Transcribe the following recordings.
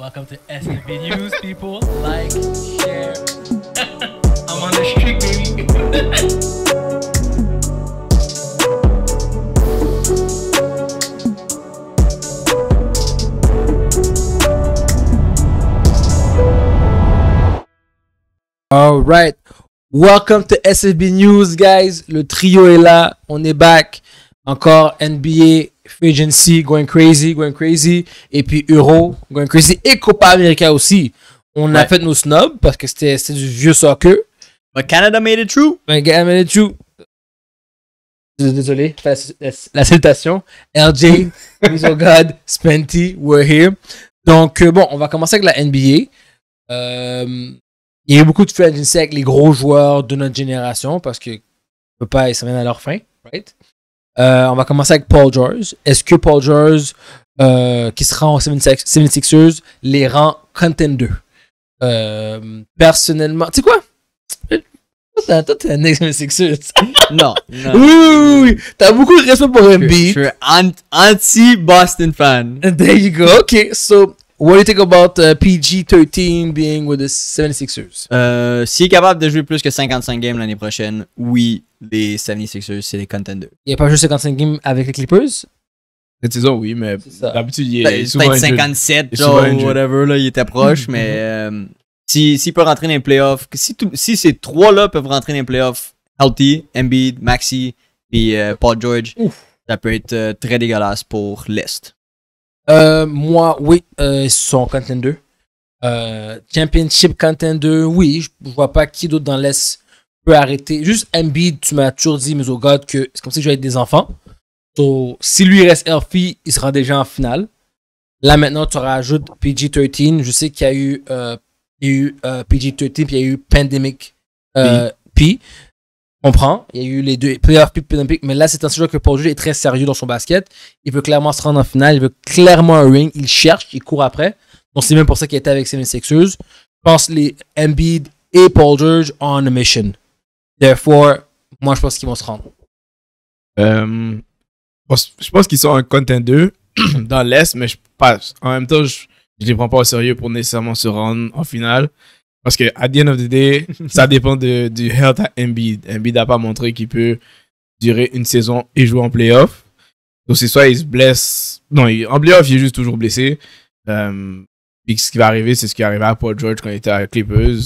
Welcome to SFB News, people. Like, share. I'm on the street, baby. All right. Welcome to SFB News, guys. Le trio est là. On est back encore NBA Free Agency going crazy, going crazy, et puis Euro going crazy, et Copa América aussi. On a fait nos snobs parce que c'était du vieux soccer. Mais Canada made it true. But Canada made it true. Désolé, la, la, citation. LJ, God, Spenty, we're here. Donc, euh, bon, on va commencer avec la NBA. Euh, il y a eu beaucoup de free agency avec les gros joueurs de notre génération parce que on peut pas, ils à leur fin, right? Euh, on va commencer avec Paul George. Est-ce que Paul George, euh, qui se rend aux 76ers, les rend contenders? Euh, personnellement, tu sais quoi? Toi, t'es un ex 76 non, Oui, T'as beaucoup de respect pour MB. Je suis anti-Boston fan. There you go. OK, so, What do you think about uh, PG-13 being with the 76ers? Euh, S'il est capable de jouer plus que 55 games l'année prochaine, oui, les 76ers, c'est les contenders. Il n'y a pas joué 55 games avec les Clippers? C'est saison, oui, mais d'habitude, il est souvent peut 57, ou whatever, là, il était proche, mais euh, s'il peut rentrer dans les playoffs, si, si ces trois-là peuvent rentrer dans les playoffs, Healthy, Embiid, Maxi, puis euh, Paul George, ça peut être euh, très dégueulasse pour l'Est. Euh, moi, oui, euh, ils sont contenders. Euh, championship contender, oui, je, vois pas qui d'autre dans l'Est peut arrêter. Juste Embiid, tu m'as toujours dit, mais au oh God, que c'est comme si j'avais des enfants. So, si lui reste healthy, il sera déjà en finale. Là, maintenant, tu rajoutes PG-13. Je sais qu'il y a eu, euh, PG-13, puis il y a eu Pandemic P prend, Il y a eu les deux plus de olympiques, mais là, c'est un joueur que Paul George est très sérieux dans son basket. Il veut clairement se rendre en finale, il veut clairement un ring, il cherche, il court après. Donc, c'est même pour ça qu'il était avec ses ers Je pense les Embiid et Paul George on mission. Therefore, moi, je pense qu'ils vont se rendre. Euh, je pense qu'ils sont un 2 dans l'Est, mais je passe. En même temps, je ne les prends pas au sérieux pour nécessairement se rendre en finale. Parce que, à the end of the day, ça dépend de, du health à Embiid. Embiid n'a pas montré qu'il peut durer une saison et jouer en playoff. Donc, c'est soit il se blesse. Non, il, en playoff, il est juste toujours blessé. Et euh, puis, ce qui va arriver, c'est ce qui arrivé à Paul George quand il était à Clippers.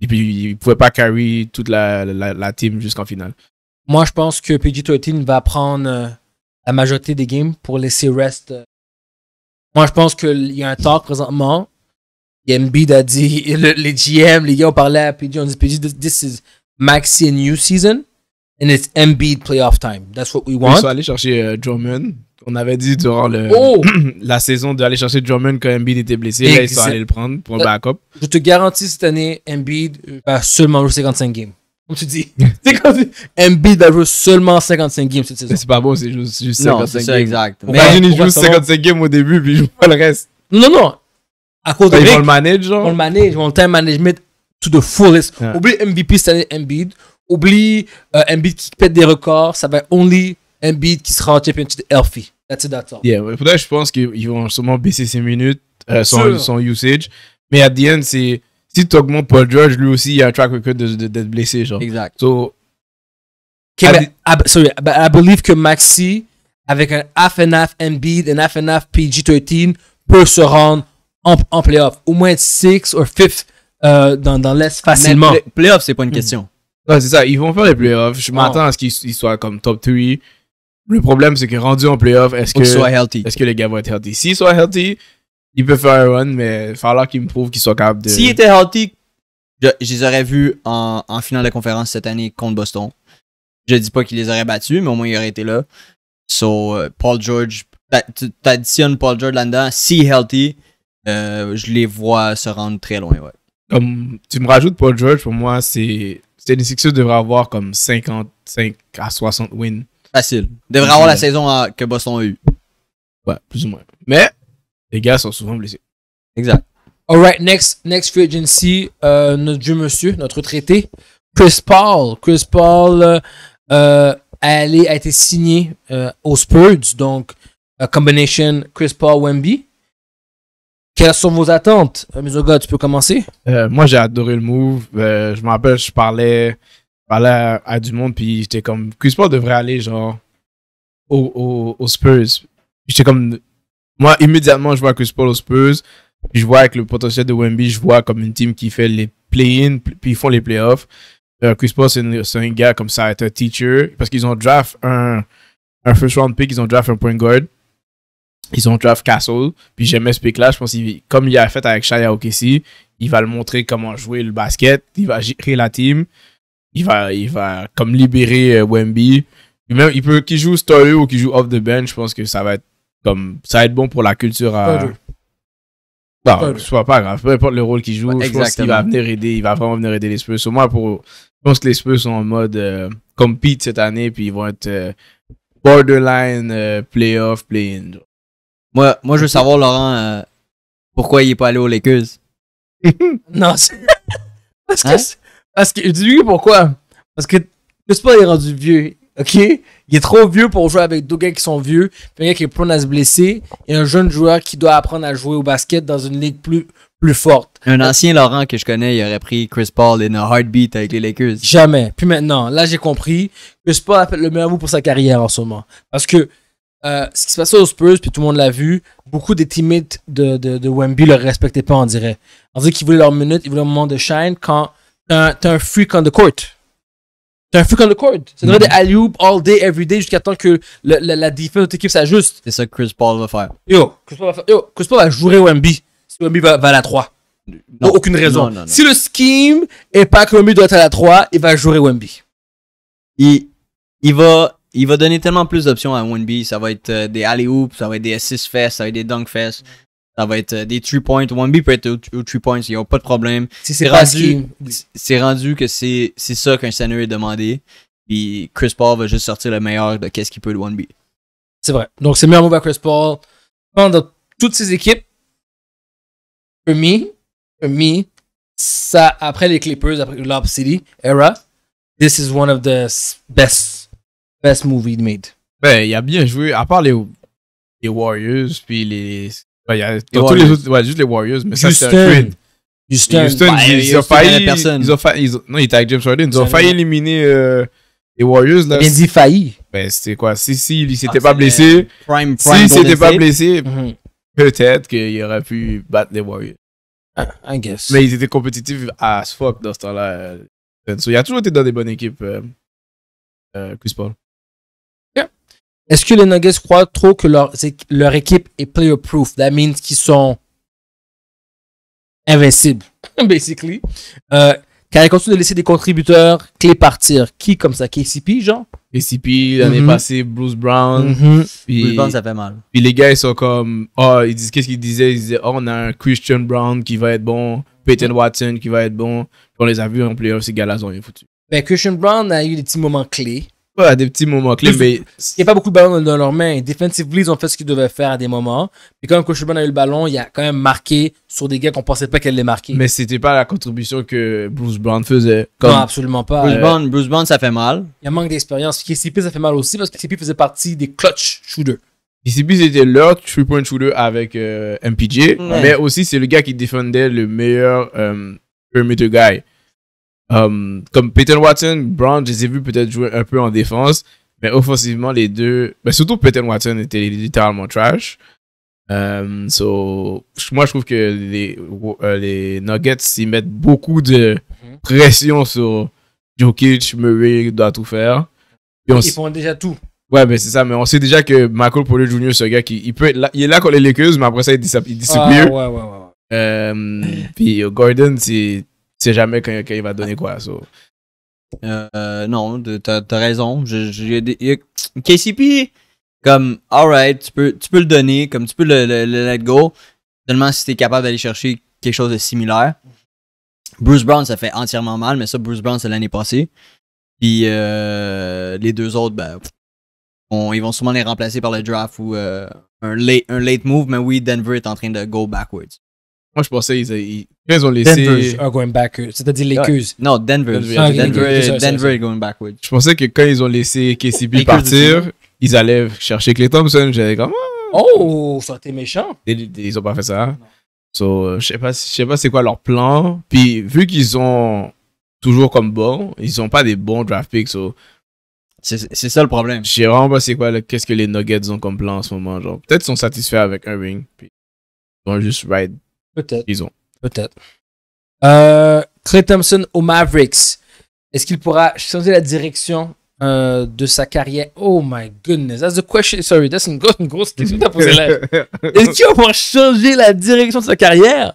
Et puis, il ne pouvait pas carry toute la, la, la team jusqu'en finale. Moi, je pense que PG-13 va prendre euh, la majorité des games pour laisser rest. Euh. Moi, je pense qu'il y a un talk présentement Embiid a dit, le, les GM, les gars ont parlé à PG, on dit PG, this, is Maxi new season, and it's Embiid playoff time. That's what we want. Ils sont allés chercher euh, Drummond. On avait dit durant le, oh! la saison d'aller chercher Drummond quand Embiid était blessé. là, ils sont allés le prendre pour le euh, backup. Je te garantis, cette année, Embiid va seulement jouer 55 games. Comme tu dis. Embiid va jouer seulement 55 games cette saison. C'est pas bon, c'est juste, juste, 55 non, games. Ça, exact. Imagine, il joue 55 games au début, puis il joue pas le reste. Non, non, à cause de Rick, on le manage, genre. On le manage, on le time management to the fullest. risque Oublie MVP cette année, Embiid. Oublie euh, Embiid qui pète des records. Ça va être only Embiid qui sera en championship healthy. That's it, that's all. Yeah, pour je pense qu'ils vont sûrement baisser ses minutes, euh, son, son, usage. Mais à the end, c'est. Si tu augmentes Paul George, lui aussi, il y a un track record d'être de, blessé, genre. Exact. So, sorry, I believe que Maxi, avec un half and half Embiid, un half and half PG-13, peut se rendre en, playoff. Au moins 6 6 ou 5 dans, dans l'Est facilement. Play playoff, c'est pas une hmm. question. c'est ça. Ils vont faire les playoffs. Je ah. m'attends à ce qu'ils soient comme top 3. Le problème, c'est que rendu en playoff, est-ce que, est que les gars vont être healthy? S'ils sont healthy, ils peuvent faire un run, mais il va falloir qu'ils me prouvent qu'ils soient capables de. S'ils étaient healthy, je, les aurais vus en, en finale de conférence cette année contre Boston. Je dis pas qu'ils les auraient battus, mais au moins ils auraient été là. So, euh, Paul George, t'additionnes Paul George là-dedans. Si healthy, euh, je les vois se rendre très loin, ouais. Comme tu me rajoutes Paul George, pour moi, c'est. Stanley Sixers devrait avoir comme 55 à 60 wins. Facile. Devrait avoir la saison que Boston a eue. Ouais, plus ou moins. Mais les gars sont souvent blessés. Exact. Alright, next, next free agency, euh, notre Dieu monsieur, notre traité Chris Paul. Chris Paul euh, a, été signé aux Spurs, donc combination Chris Paul-Wemby. Quelles sont vos attentes? Euh, God tu peux commencer? Euh, moi, j'ai adoré le move. Euh, je me rappelle, je parlais, à, du monde, puis j'étais comme, Chris Paul devrait aller, genre, aux au, Spurs. J'étais comme, moi, immédiatement, je vois Chris Paul aux Spurs. je vois avec le potentiel de Wemby, je vois comme une team qui fait les play-in, puis ils font les playoffs. Chris Paul, c'est un gars comme ça, être un teacher, parce qu'ils ont draft un, un first round pick, ils ont draft un point guard ils ont draft Castle. Puis j'aime ce là Je pense qu'il, comme il a fait avec Shaya Okesi, il va le montrer comment jouer le basket. Il va gérer la team. Il va, il va comme libérer euh, Wemby. même, il peut, qu'il joue Story ou qu'il joue off the bench, je pense que ça va être comme, ça va être bon pour la culture à. Je soit pas grave, peu importe le rôle qu'il joue, je pense qu'il va venir aider, il va vraiment venir aider les Spurs. Au moins pour, je pense que les Spurs sont en mode euh, compete cette année, puis ils vont être euh, borderline playoff, play-in. Moi, moi je veux savoir, Laurent, euh, pourquoi il est pas allé aux Lakers. non, hein? c'est. Parce que. Parce que. Dis-lui pourquoi. Parce que le sport est rendu vieux. OK? Il est trop vieux pour jouer avec deux gars qui sont vieux, un gars qui est prone à se blesser, et un jeune joueur qui doit apprendre à jouer au basket dans une ligue plus, plus forte. Un ancien Laurent que je connais, il aurait pris Chris Paul in a heartbeat avec les Lakers. Jamais. Puis maintenant, là, j'ai compris que Paul a fait le meilleur move pour sa carrière en ce moment. Parce que euh, ce qui se passait aux Spurs, puis tout le monde l'a vu, beaucoup des teammates de, de, de Wemby le respectaient pas, on dirait. On dirait qu'ils voulaient leur minute, ils voulaient un moment de shine quand t'es un, freak on the court. T'es un freak on the court. C'est un mm des alley all day, every day, jusqu'à temps que la, défense de l'équipe s'ajuste. C'est ça que Chris Paul va faire. Yo, Chris Paul va, jouer Wemby. Si Wemby va, à la 3. Pour aucune raison. si le scheme est pas que Wemby doit être à la 3, il va jouer Wemby. Il, il va il va donner tellement plus d'options à 1B. Ça va être euh, des alley-oops, ça va être des assist fest, ça va être des dunk fest. Ça va être euh, des three points. 1B peut être au three points, il n'y a pas de problème. c'est rendu, c'est rendu que c'est c'est ça qu'un center est demandé. Puis Chris Paul va juste sortir le meilleur de qu'est-ce qu'il peut de 1B. C'est vrai. Donc c'est meilleur move à Chris Paul. Dans toutes ses équipes, pour me, me, ça, après les Clippers, après Lob City era, this is one of the best Best movie made. Ben, il a bien joué, à part les, les Warriors, puis les. Ben, y a, tous les autres, ouais, juste les Warriors, mais ça, c'est un Houston, Houston, bah, ils, ils, ont failli. Ils ont failli ils ont, non, il était avec James Harden. Ils ont failli éliminer euh, les Warriors. Là. il a failli. Ben, c'était quoi Si, si, il s'était ah, pas blessé. Prime, prime si, s'était pas blessé, peut-être qu'il aurait pu battre les Warriors. Ah, I guess. Mais ils étaient compétitifs as fuck dans ce temps-là. Il a toujours été dans des bonnes équipes, euh, euh, Chris Paul. Est-ce que les Nuggets croient trop que leur, leur équipe est player proof? That means qu'ils sont invincibles, basically. Euh, car ils continuent de laisser des contributeurs clés partir. Qui comme ça? KCP, genre? KCP, l'année mm-hmm. passée, Bruce Brown. Mm-hmm. Bruce Brown, ça fait mal. Puis les gars, ils sont comme, oh, ils disent, qu'est-ce qu'ils disaient? Ils disaient, oh, on a un Christian Brown qui va être bon, Peyton mm-hmm. Watson qui va être bon. Puis on les a vus en playoff, ces gars-là sont rien foutu. Ben, Christian Brown a eu des petits moments clés à des petits moments clés, Il n'y a pas beaucoup de ballons dans leurs mains. Defensively, ils ont fait ce qu'ils devaient faire à des moments. Mais quand Coach a eu le ballon, il a quand même marqué sur des gars qu'on pensait pas qu'elle les marquer. Mais c'était pas la contribution que Bruce Brown faisait. Non, absolument pas. Bruce, euh, Brown, Bruce Brown, ça fait mal. Il y a manque d'expérience. KCP, ça fait mal aussi parce que KCP faisait partie des clutch shooters. KCP, c'était leur three-point shooter avec MPG. Euh, MPJ. Mais aussi, c'est le gars qui défendait le meilleur euh, perimeter guy. Um, comme Peyton Watson, Brown, je les ai vus peut-être jouer un peu en défense, mais offensivement, les deux, mais surtout Peyton Watson était littéralement trash. Um, so, moi, je trouve que les, euh, les Nuggets ils mettent beaucoup de mhm. pression sur Jokic, Murray doit tout faire. Ils font déjà tout. Ouais, mais c'est ça, mais on sait déjà que Michael Porter Jr., ce gars qui il peut il est là quand les Lakers, mais après ça, il, disparaît. Ah, ouais, ouais, ouais. Um, puis Gordon, c'est sais jamais quand, il va donner quoi. à Euh, non, t'as as raison. KCP, comme, alright, tu peux, tu peux le donner, comme tu peux le, let go, seulement si t'es capable d'aller chercher quelque chose de similaire. Bruce Brown, ça fait entièrement mal, mais ça, Bruce Brown, c'est l'année passée. Puis euh, les deux autres, ben, ils vont sûrement les remplacer par le draft ou euh, un, un late move, mais oui, Denver est en train de go backwards. Moi, je pensais ils, ils, ils ont laissé. Denver are going backwards. C'est-à-dire les Cuse. Non, Denver. Denver, going backwards. Je pensais que quand ils ont laissé KCB partir, ils allaient chercher Clay Thompson. J'avais comme. Ah. Oh, ça t'es méchant. Ils, n'ont pas fait ça. So, je sais pas, sais pas c'est quoi leur plan. Puis vu qu'ils ont toujours comme bon, ils n'ont pas des bons draft picks. So, c'est ça le problème. Je sais vraiment pas c'est quoi, qu'est-ce que les Nuggets ont comme plan en ce moment. peut-être qu'ils sont satisfaits avec un ring. Puis ils vont juste ride Peut-être. Ils ont. Peut-être. Euh, Clay Thompson aux Mavericks. Est-ce qu'il pourra changer la direction euh, de sa carrière? Oh my goodness, that's the question. Sorry, that's une grosse, question Est-ce qu'il va changer la direction de sa carrière?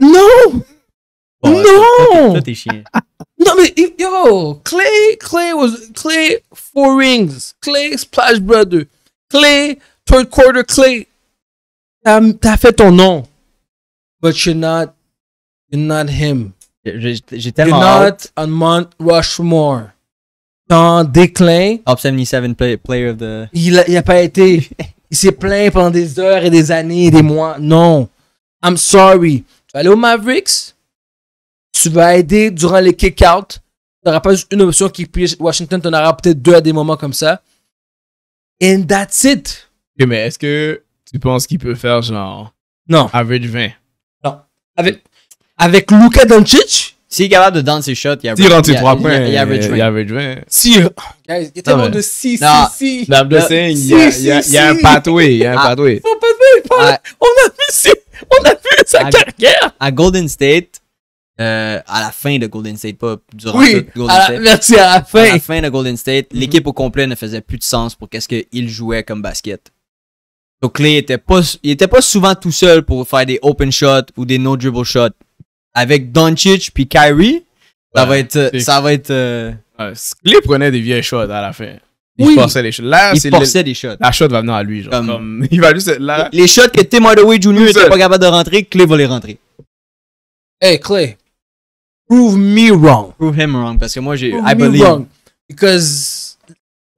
Non! non! t'es Non, mais yo, Clay, Clay was Clay Four Rings, Clay Splash Brother, Clay Third Quarter Clay. T'as as fait ton nom. But you're not, you're not him. J'ai tellement You're not on Mount Rushmore. Dans déclin. Top 77 player of the... Il a, a pas été. il s'est plaint pendant des heures et des années et des mois. Non. I'm sorry. Tu vas aller aux Mavericks. Tu vas aider durant les kick outs Tu n'auras pas une option qui puisse Washington. Tu en auras peut-être deux à des moments comme ça. And that's it. mais est-ce que tu penses qu'il peut faire genre. Non. Average 20. Non. Avec, avec Luka Doncic, s'il est capable de dans ses shots, il y a S'il rentre trois points, il y a average 20. Si. Il y a tellement de 6, si, si. Non, il y a un pathway. Il y a un ah. pathway. Ah. On a vu On a vu sa carrière. À Golden State, euh, à la fin de Golden State, pas durant Golden State. Merci, à la fin. À la fin de Golden State, mhm. l'équipe au complet ne faisait plus de sens pour qu'est-ce qu'il jouait comme basket. Donc Clay était pas, il était pas souvent tout seul pour faire des open shots ou des no dribble shots. Avec Doncic puis Kyrie, ça va être, ça va être. Euh, Clay prenait des vieilles shots à la fin. Il forçait les shots. Là, il forçait des shots. La shot va venir à lui, genre. il va Les shots que Tim Hardaway Jr. n'était pas capable de rentrer, Clay va les rentrer. Hey Clay, prove me wrong. Prove him wrong parce que moi j'ai, I believe. Wrong. Because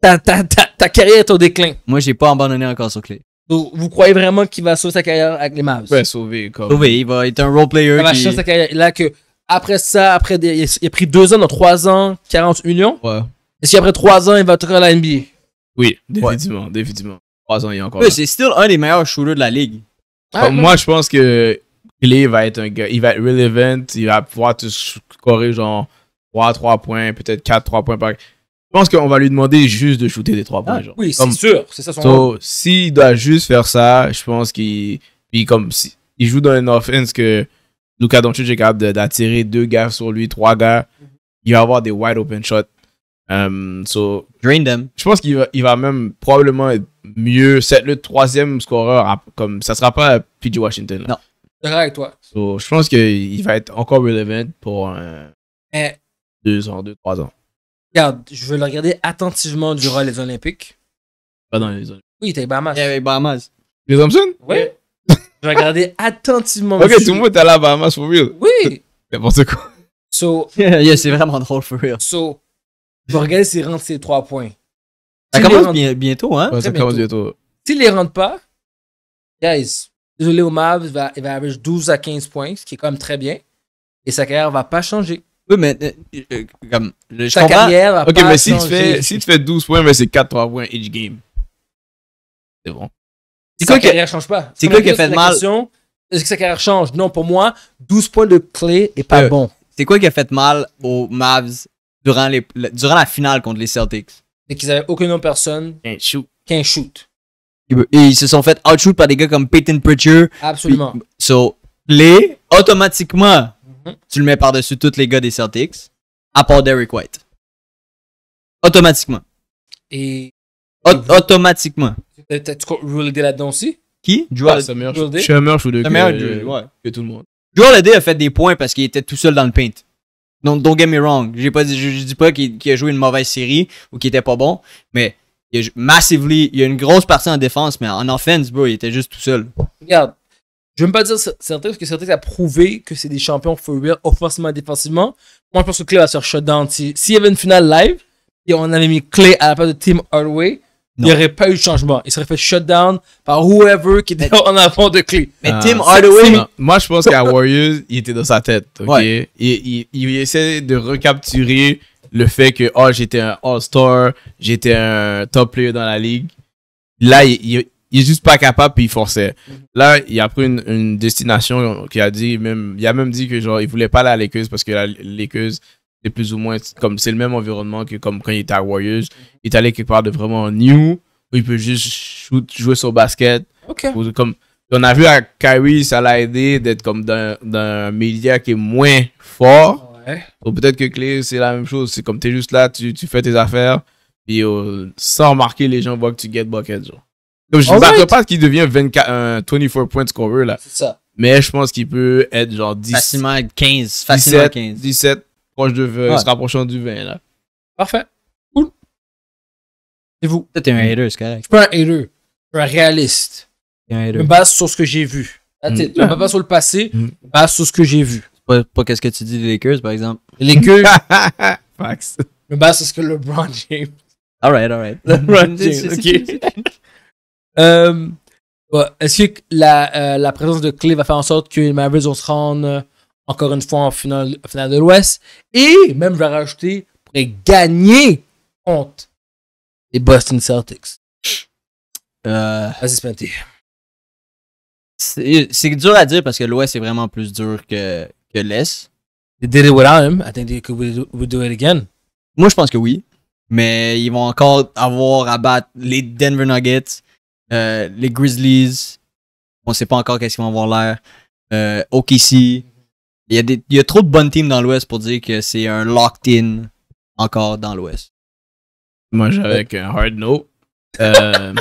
ta, ta, ta, ta, carrière est au déclin. Moi, j'ai pas abandonné encore sur Clay vous croyez vraiment qu'il va sauver sa carrière avec les Mavs? Ouais, ben, sauver, Sauver, il va être un role player. Il va qui... sa carrière. Là, que, après ça, après il, a, pris deux ans, dans trois ans, 40 unions. Ouais. Est-ce qu'après trois ans, il va être à la NBA? Oui, définitivement, définitivement. trois ans, il encore. Ouais, c'est still un des meilleurs shooters de la ligue. Ah, moi, je pense que Clay va être un gars, il va être relevant, il va pouvoir te scorer genre 3 3 points, peut-être 4 3 points par je pense qu'on va lui demander juste de shooter des trois points. Ah, oui, c'est sûr, c'est ça son so, S'il doit juste faire ça, je pense qu'il joue dans une offense que Luca Doncic est capable d'attirer deux gars sur lui, trois gars, mhm. il va avoir des wide open shots. Um, Drain them. Je pense qu'il va, il va même probablement être mieux, c'est le troisième scoreur, comme ça sera pas PJ Washington. Là. Non. avec toi. So, je pense qu'il va être encore relevant pour deux ans, deux, trois ans. Regarde, je veux le regarder attentivement durant les Olympiques. Pas dans les Olympiques. Oui, Bahamas. Il y Bahamas. Les Thompson? Oui. je vais regarder attentivement. Ok, tout le monde est allé à Bahamas pour real. Oui. N'importe quoi. So. yeah, c'est vraiment drôle for real. So, je vais regarder s'il rentre ses trois points. Ça hein? commence bientôt, hein? ça commence bientôt. S'il les rentre pas, guys, désolé, Omar, il va, il va avoir 12 à 15 points, ce qui est quand même très bien. Et sa carrière va pas changer. Oui, mais euh, euh, comme, je champion, comprends. Ok, mais si tu, fais, si tu fais 12 points, mais ben, c'est 4-3 points each game. C'est bon. C'est quoi carrière change pas. C'est quoi qui a fait mal? Est-ce que sa carrière change? Non, pour moi, 12 points de clé est pas euh, bon. C'est quoi qui a fait mal aux Mavs durant, les, durant la finale contre les Celtics? C'est qu'ils avaient aucune autre personne qu'un shoot. Ben, ils se sont fait outshoot par des gars comme Peyton Pritchard. Absolument. Puis, so, les, automatiquement, tu le mets par-dessus tous les gars des Celtics, à part Derrick White. Automatiquement. Et. automatiquement. T'as-tu Rule D là-dedans aussi? Qui? Joel ah, Joueur je que, euh, ouais. que tout le monde. Joel a fait des points parce qu'il était tout seul dans le paint. Donc, don't get me wrong. je, je, dis pas qu'il a joué une mauvaise série ou qu'il était pas bon, mais il a, massively, il y a une grosse partie en défense, mais en offense, bro, il était juste tout seul. Regarde, je ne veux pas dire certains parce que certains a prouvé que c'est des champions for offensivement et défensivement. Moi, je pense que Clay va se faire shutdown. S'il y avait une finale live et on avait mis Clay à la place de Tim Hardaway, il n'y aurait pas eu de changement. Il serait fait shutdown par whoever qui était en avant de Clay. Mais ah, Tim Hardaway. Moi, je pense qu'à Warriors, il était dans sa tête. Il, il, essaie de recapturer le fait que oh, j'étais un All-Star, j'étais un top player dans la ligue. Là, il, il est juste pas capable puis il forçait. Là, il a pris une, destination qui a dit même il a même dit que genre il voulait pas aller à l'équeuse parce que l'équeuse c'est plus ou moins comme c'est le même environnement que comme quand il était à Warriors, il est allé quelque part de vraiment new où il peut juste shoot, jouer son basket. Ok. comme on a vu à Kyrie, ça l'a aidé d'être comme dans, média qui est moins fort. Ou peut-être que Clé, c'est la même chose. C'est comme tu es juste là, tu, fais tes affaires, puis euh, sans remarquer, les gens voient que tu get bucket. Genre je ne right. pas qu'il devient 24, un 24 points scorer, là. C'est ça. Mais je pense qu'il peut être genre 10. Facilement 15. Facilement 15. 17, proche de 20, se rapprochant du 20, là. Parfait. Cool. C'est vous. T'es un hater, ce gars Je suis pas un hater. Je suis un réaliste. Je me base sur ce que j'ai vu. Là, mm. me sur le passé, mm. je me base sur ce que j'ai vu. pas, pas qu'est-ce que tu dis des Lakers, par exemple. Les Lakers. mais Je me base sur ce que LeBron James. Alright, alright. LeBron James, ok. Euh, Est-ce que euh, la, présence de Clay va faire en sorte que les Mavericks vont se rendre euh, encore une fois en finale, de l'Ouest? Et même, je vais rajouter, pour gagner contre les Boston Celtics. Vas-y, C'est dur à dire parce que l'Ouest est vraiment plus dur que, que l'Est. They did it without him. I think Moi, je pense que oui. Mais ils vont encore avoir à battre les Denver Nuggets, euh, les Grizzlies, on sait pas encore qu'est-ce qu'ils vont avoir l'air. Euh, OKC. Il y, a y trop de bonnes teams dans l'Ouest pour dire que c'est un locked-in encore dans l'Ouest. Moi, j'avais euh, un hard no. un,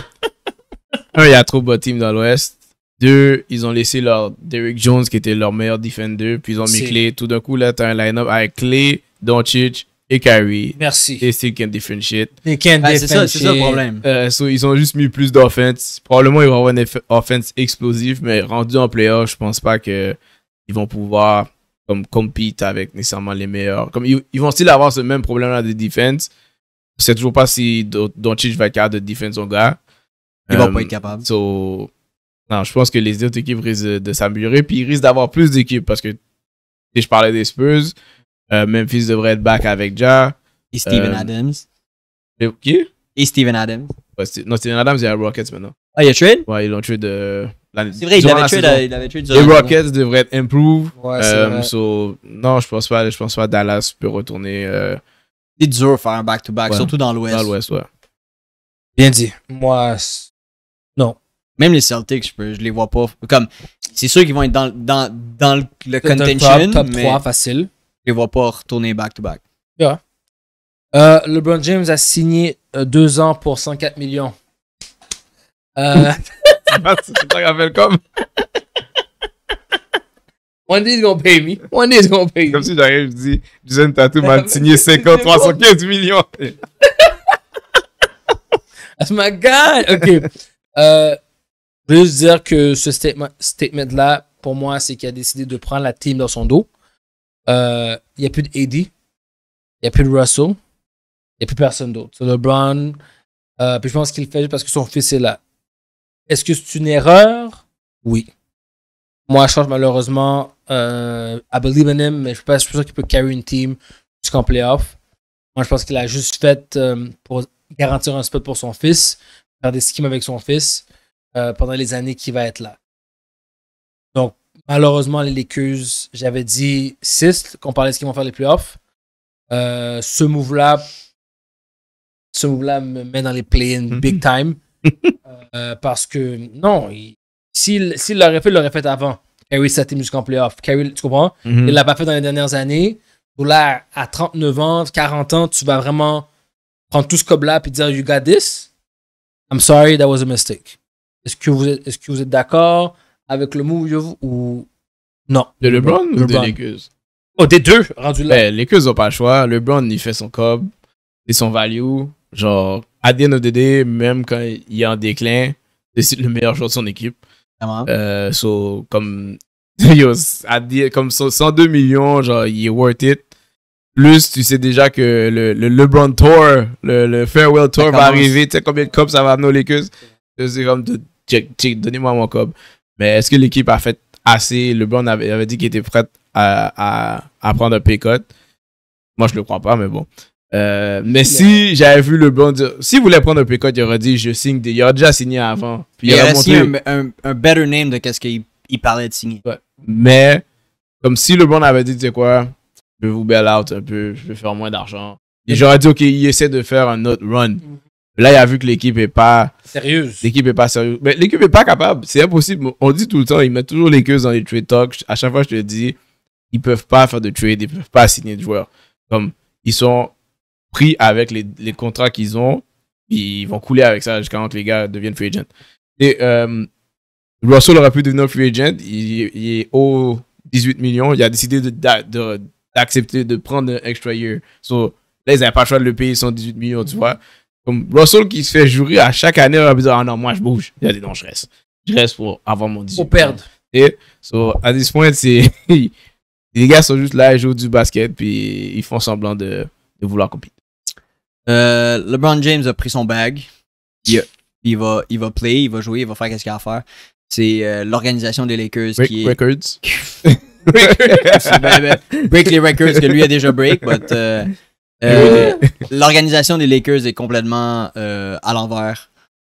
il y a trop de bonnes teams dans l'Ouest. Deux, ils ont laissé leur Derrick Jones, qui était leur meilleur defender, puis ils ont mis clé Tout d'un coup, là, as un line-up avec Clay, Doncic, et Kyrie. Merci. Et still can't differentiate. They can't ben, ah, C'est ça, le problème. Euh, ils ont juste mis plus d'offense. Probablement, ils vont avoir une offense explosive, mais rendu en playoff, je pense pas que ils vont pouvoir comme compete avec nécessairement les meilleurs. Comme ils, vont still avoir ce même problème-là de defense. Je sais toujours pas si Doncic va être de defense en gars. Ils vont euh, pas être capables. non, je pense que les autres équipes risquent de s'améliorer, puis ils risquent d'avoir plus d'équipes parce que si je parlais des Spurs, euh, Memphis devrait être back avec Ja. Et Steven euh, Adams. Et qui Et Steven Adams. non, Steven Adams il y a Rockets maintenant. Ah, il a trade Ouais, ils l'ont trade. Euh, c'est vrai, il avait, trade, euh, Les Rockets devraient être improve. Ouais, vrai. So, non, je pense pas. Je pense pas Dallas peut retourner. C'est dur de faire un back-to-back, surtout dans l'Ouest. Dans l'Ouest, ouais. Bien dit. Moi, non. Même les Celtics, je, je les vois pas. Comme, c'est sûr qu'ils vont être dans, dans, dans le, contention. Top, top 3 facile va pas retourner back-to-back. Euh, LeBron James a signé euh, deux ans pour 104 millions. Euh... c'est ça rappelles comme. One day gonna pay me. One day gonna pay me. Comme si j'arrive, je dis, Jason Tattoo m'a signé 50, 315 millions. That's my God! OK. Euh, je veux juste dire que ce statement-là, pour moi, c'est qu'il a décidé de prendre la team dans son dos. Euh, il n'y a plus de il n'y a plus de Russell, il n'y a plus personne d'autre. C'est LeBron. Euh, puis je pense qu'il le fait parce que son fils est là. Est-ce que c'est une erreur? Oui. Moi, je change malheureusement, euh, I believe in him, mais je ne suis pas sûr qu'il peut carry une team jusqu'en playoff. Moi, je pense qu'il a juste fait euh, pour garantir un spot pour son fils, faire des schemes avec son fils pendant les années qu'il va être là. Malheureusement, les Lakers, j'avais dit 6, parlait de ce qu'ils vont faire les playoffs. Euh, ce move-là, ce move-là me met dans les play-in mhm. big time. Euh, parce que, non, s'il l'aurait fait, il l'aurait fait avant. Carrie Satim jusqu'en playoff. Carrie, tu comprends? Il mhm. ne Il l'a pas fait dans les dernières années. Donc à 39 ans, 40 ans, tu vas vraiment prendre tout ce cob-là et dire You got this? I'm sorry, that was a mistake. est-ce que vous êtes d'accord? avec le move ou. Non. De LeBron, ou de Lakers Oh, des deux, rendu là. Ben, Lakers n'ont pas le choix. LeBron, il fait son cob, et son value. Genre, Adrien the même quand il est en déclin, c'est le meilleur joueur de son équipe. Euh, so, comme. Yo, comme 102 millions, genre, il est worth it. Plus, tu sais déjà que le, le LeBron Tour, le, Farewell Tour va arriver. Tu sais combien de cups ça va amener aux Lakers? C'est comme, check, check, donnez-moi mon cob. Mais est-ce que l'équipe a fait assez LeBron avait, avait dit qu'il était prêt à, à, prendre un cut. Moi, je le crois pas, mais bon. Euh, mais si euh, j'avais vu LeBron dire, s'il voulait prendre un cut, il aurait dit je signe. il aurait déjà signé avant. il, aurait montré un, un, better name de ce qu'il parlait de signer. Mais comme si LeBron avait dit, tu sais quoi, je vais vous bail out un peu, je vais faire moins d'argent. Et j'aurais dit, OK, il essaie de faire un autre run. Mm-hmm. Là, il a vu que l'équipe n'est pas. Sérieuse. L'équipe est pas sérieuse. Mais l'équipe est pas capable. C'est impossible. On dit tout le temps, ils mettent toujours les queues dans les trade talks. À chaque fois, je te dis, ils ne peuvent pas faire de trade, ils ne peuvent pas signer de joueurs. Comme, ils sont pris avec les, contrats qu'ils ont, ils vont couler avec ça jusqu'à quand les gars deviennent free agent. Et euh, Russell aurait pu devenir free agent. Il, est au 18 millions. Il a décidé d'accepter de, prendre un extra year. So, là, ils n'avaient pas le choix de le payer sont 18 millions, tu vois. Comme Russell qui se fait jurer à chaque année, il va Ah non, moi je bouge. Il a dit Non, je reste. Je reste pour avoir mon discours. Pour perdre. Et so, à ce point, c'est. les gars sont juste là, ils jouent du basket, puis ils font semblant de, vouloir compter. Euh, LeBron James a pris son bag. Il, va, il va play, il va jouer, il va faire quest ce qu'il a à faire. C'est euh, l'organisation des Lakers qui est... Records. break, break les records que lui a déjà break, but. Euh, euh, L'organisation des Lakers est complètement euh, à l'envers.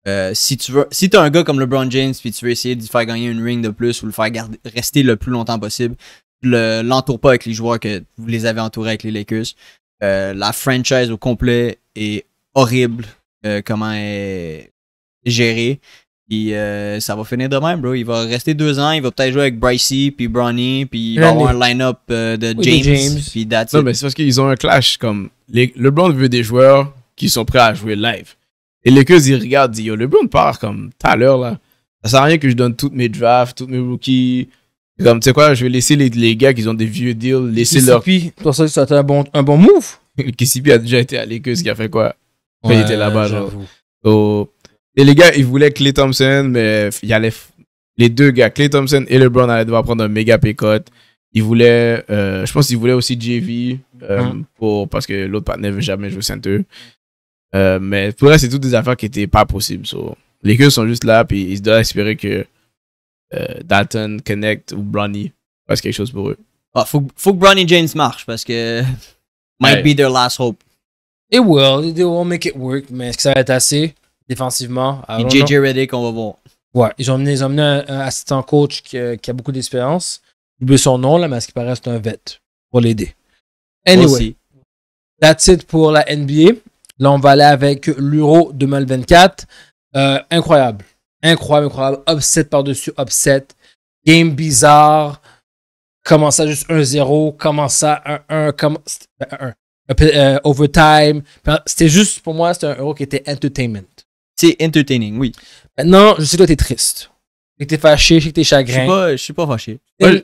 Euh, si tu veux, si t'as un gars comme LeBron James puis tu veux essayer de faire gagner une ring de plus ou le faire rester le plus longtemps possible, l'entoure pas avec les joueurs que vous les avez entourés avec les Lakers. la franchise au complet est horrible comment est gérée. Et euh, ça va finir demain bro. Il va rester deux ans, il va peut-être jouer avec Brycey, e, puis Bronny, puis il va avoir un line-up euh, de, James, puis that's Non, mais c'est parce qu'ils ont un clash. Comme le LeBron veut des joueurs qui sont prêts à jouer live. Et les ils regardent, ils disent Yo, LeBron part comme tout à l'heure, là. Ça sert à rien que je donne toutes mes drafts, toutes mes rookies. Comme, tu sais quoi, je vais laisser les, les gars qui ont des vieux deals, laisser leur. Puis, pour ça, c'était un bon, un bon move. KCP a déjà été à Lakers, qui a fait quoi? il était là-bas, et les gars, ils voulaient Clay Thompson, mais il y allait les deux gars, Clay Thompson et LeBron, allaient devoir prendre un méga pécote. Ils voulaient, euh, je pense qu'ils voulaient aussi JV, euh, hein? pour, parce que l'autre partenaire ne veut jamais jouer saint eux. mais pour eux, c'est toutes des affaires qui n'étaient pas possibles. Les gars sont juste là, puis ils doivent espérer que euh, Dalton, Connect ou Bronny fassent quelque chose pour eux. Ah, faut, que Bronny James marche, parce que might be their last hope. It will, they will make it work, mais est-ce que ça va être assez? défensivement. Et JJ Reddick, on va voir. Ouais, ils ont amené, un, assistant coach qui, euh, a beaucoup d'expérience. J'ai oublié son nom, là, mais ce qui paraît, c'est un vet pour l'aider. Anyway, that's it pour la NBA. Là, on va aller avec l'Euro 2024. Euh, incroyable. Incroyable, incroyable. Upset par-dessus upset. Game bizarre. Comment ça, juste 1-0. Comment ça, 1-1. overtime. C'était juste, pour moi, c'était un Euro qui était entertainment c'est entertaining, oui. Maintenant, je sais que t'es triste. Je sais que t'es fâché, je sais que t'es chagrin. Je suis pas, suis pas fâché. T'as le,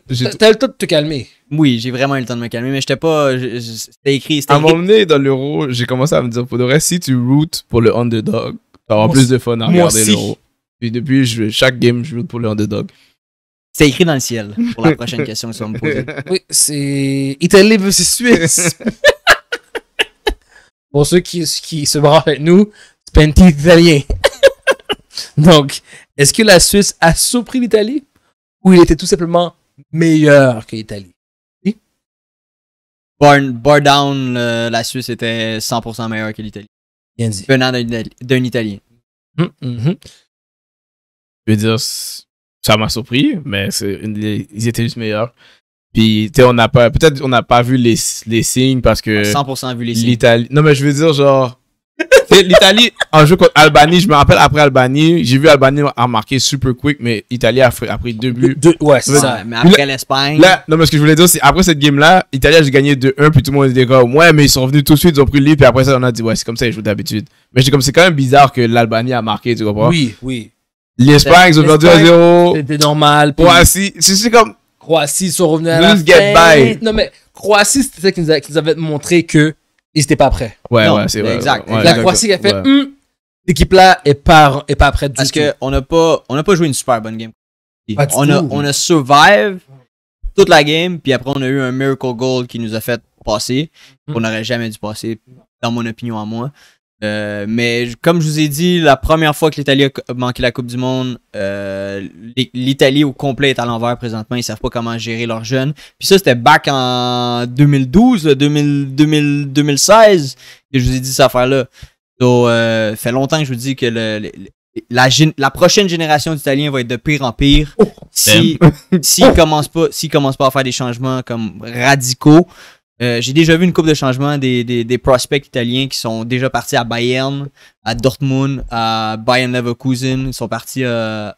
le temps de te calmer. Oui, j'ai vraiment eu le temps de me calmer, mais j'étais pas. C'était écrit. À un moment donné, dans l'euro, j'ai commencé à me dire pour si tu routes pour le underdog, t'as plus de fun à regarder l'euro. Puis depuis, je, chaque game, je route pour le underdog. C'est écrit dans le ciel pour la prochaine question que tu me poser. Oui, c'est Italie versus Suisse. Pour ceux qui, qui se branchent avec nous, c'est un italien. Donc, est-ce que la Suisse a surpris l'Italie ou il était tout simplement meilleur que l'Italie? Oui? down, la Suisse était 100% meilleure que l'Italie. Venant d'un Italien. Hum, hum, hum. Je veux dire, ça m'a surpris, mais ils étaient juste meilleurs. Puis, tu sais, on n'a pas, peut-être on n'a pas vu les, les signes parce que. 100% ah, vu les signes. L'Italie. Non, mais je veux dire, genre. L'Italie, en jeu contre Albanie, je me rappelle après Albanie, j'ai vu Albanie a marqué super quick, mais l'Italie a, pris deux buts. ouais, c'est ça. Mais après l'Espagne. Là, non, mais ce que je voulais dire, c'est après cette game-là, l'Italie a gagné 2-1, puis tout le monde était comme, ouais, mais ils sont venus tout de suite, ils ont pris le lead, puis après ça, on a dit, ouais, c'est comme ça, ils jouent d'habitude. Mais j'ai comme, c'est quand même bizarre que l'Albanie a marqué, tu comprends? Oui, oui. L'Espagne, ils ont perdu 1-0. C'était normal. Ouais, si, c'est comme, Croatie, ils sont revenus à la Let's get Non, mais Croatie, c'était ça qui nous, avait montré qu'ils n'étaient pas prêts. Ouais, ouais, c'est vrai. exact, la Croatie a fait, hum, l'équipe-là est pas, est pas prête du Parce qu'on n'a pas, pas joué une super bonne game. On a, survivé on a toute la game, puis après on a eu un miracle goal qui nous a fait passer. Hum. qu'on n'aurait jamais dû passer, dans mon opinion à moi. Euh, mais comme je vous ai dit, la première fois que l'Italie a manqué la Coupe du Monde, euh, l'Italie au complet est à l'envers présentement. Ils savent pas comment gérer leurs jeunes. Puis ça, c'était back en 2012, 2000, 2016 que je vous ai dit cette affaire-là. Donc, euh, fait longtemps que je vous dis que la, la, prochaine génération d'Italiens va être de pire en pire oh, s'ils si, commencent pas, si commencent pas à faire des changements comme radicaux. Euh, j'ai déjà vu une coupe de changement des, prospects italiens qui sont déjà partis à Bayern, à Dortmund, à Bayern Leverkusen. Ils sont partis euh,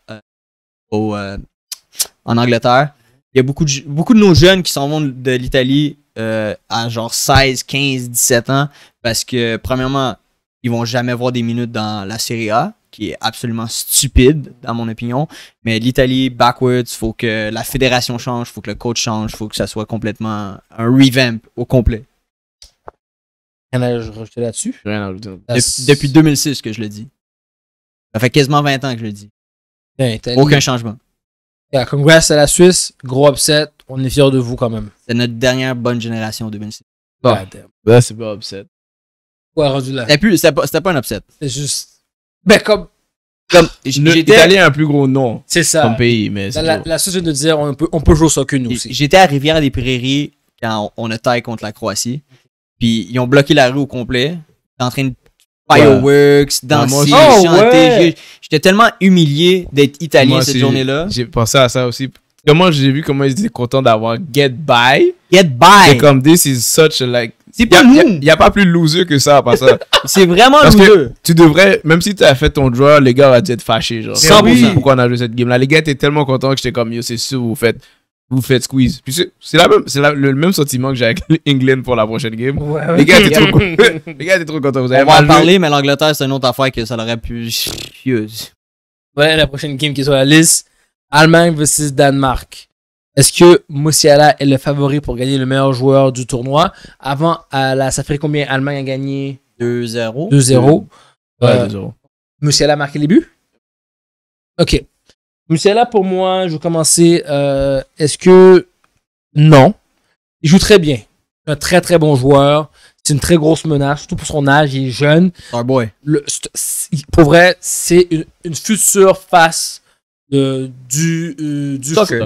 euh, en Angleterre. Il y a beaucoup de, beaucoup de nos jeunes qui s'en vont de l'Italie à genre 16, 15, 17 ans parce que, premièrement, ils vont jamais voir des minutes dans la Serie A qui est absolument stupide, dans mon opinion. Mais l'Italie, backwards, faut que la fédération change, faut que le coach change, faut que ça soit complètement un revamp au complet. Rien à rajouter là-dessus? Rien à rajouter. Depuis, 2006 que je le dis. Ça fait quasiment 20 ans que je le dis. Aucun changement. La congrès à la Suisse. Gros upset. On est fiers de vous quand même. C'est notre dernière bonne génération en 2006. Bah, c'est pas upset. Ouais, rendu là. C'était pas un upset. C'est juste. Ben, comme. comme J'étais allé un plus gros nom. C'est ça. Comme pays, mais La, société de dire, on peut, on peut jouer ça que nous aussi. J'étais à Rivière-des-Prairies quand on, attaque a contre la Croatie. Puis ils ont bloqué la rue au complet. en train de fireworks, ben, danser, chanter. Ah j'étais tellement humilié d'être italien cette journée-là. J'ai pensé à ça aussi. Comment j'ai vu comment ils étaient contents d'avoir Get By. Get By. C'est comme this is such a, like c'est Il n'y a, pas plus loser que ça, part ça. c'est vraiment Parce loser. tu devrais, même si tu as fait ton draw, les gars vont dû être fâchés. Genre, sans oui. pourquoi on a joué cette game-là. Les gars étaient tellement contents que j'étais comme, yo, c'est sûr, vous faites, vous faites squeeze. Puis c'est le même sentiment que j'ai avec England pour la prochaine game. Les gars étaient trop, les gars étaient trop contents. on va en parler, mais l'Angleterre, c'est une autre affaire que ça aurait pu. Ouais, la prochaine game qui soit à la liste Allemagne versus Danemark. Est-ce que Musiala est le favori pour gagner le meilleur joueur du tournoi? Avant, à la, ça fait combien? Allemagne a gagné 2-0. 2-0. Ouais, euh, a marqué les buts? Ok. Musiala, pour moi, je vais commencer. Euh, est-ce que. Non. Il joue très bien. Un très très bon joueur. C'est une très grosse menace, surtout pour son âge. Il est jeune. Un boy. pour vrai, c'est une, future face euh, du, Du soccer.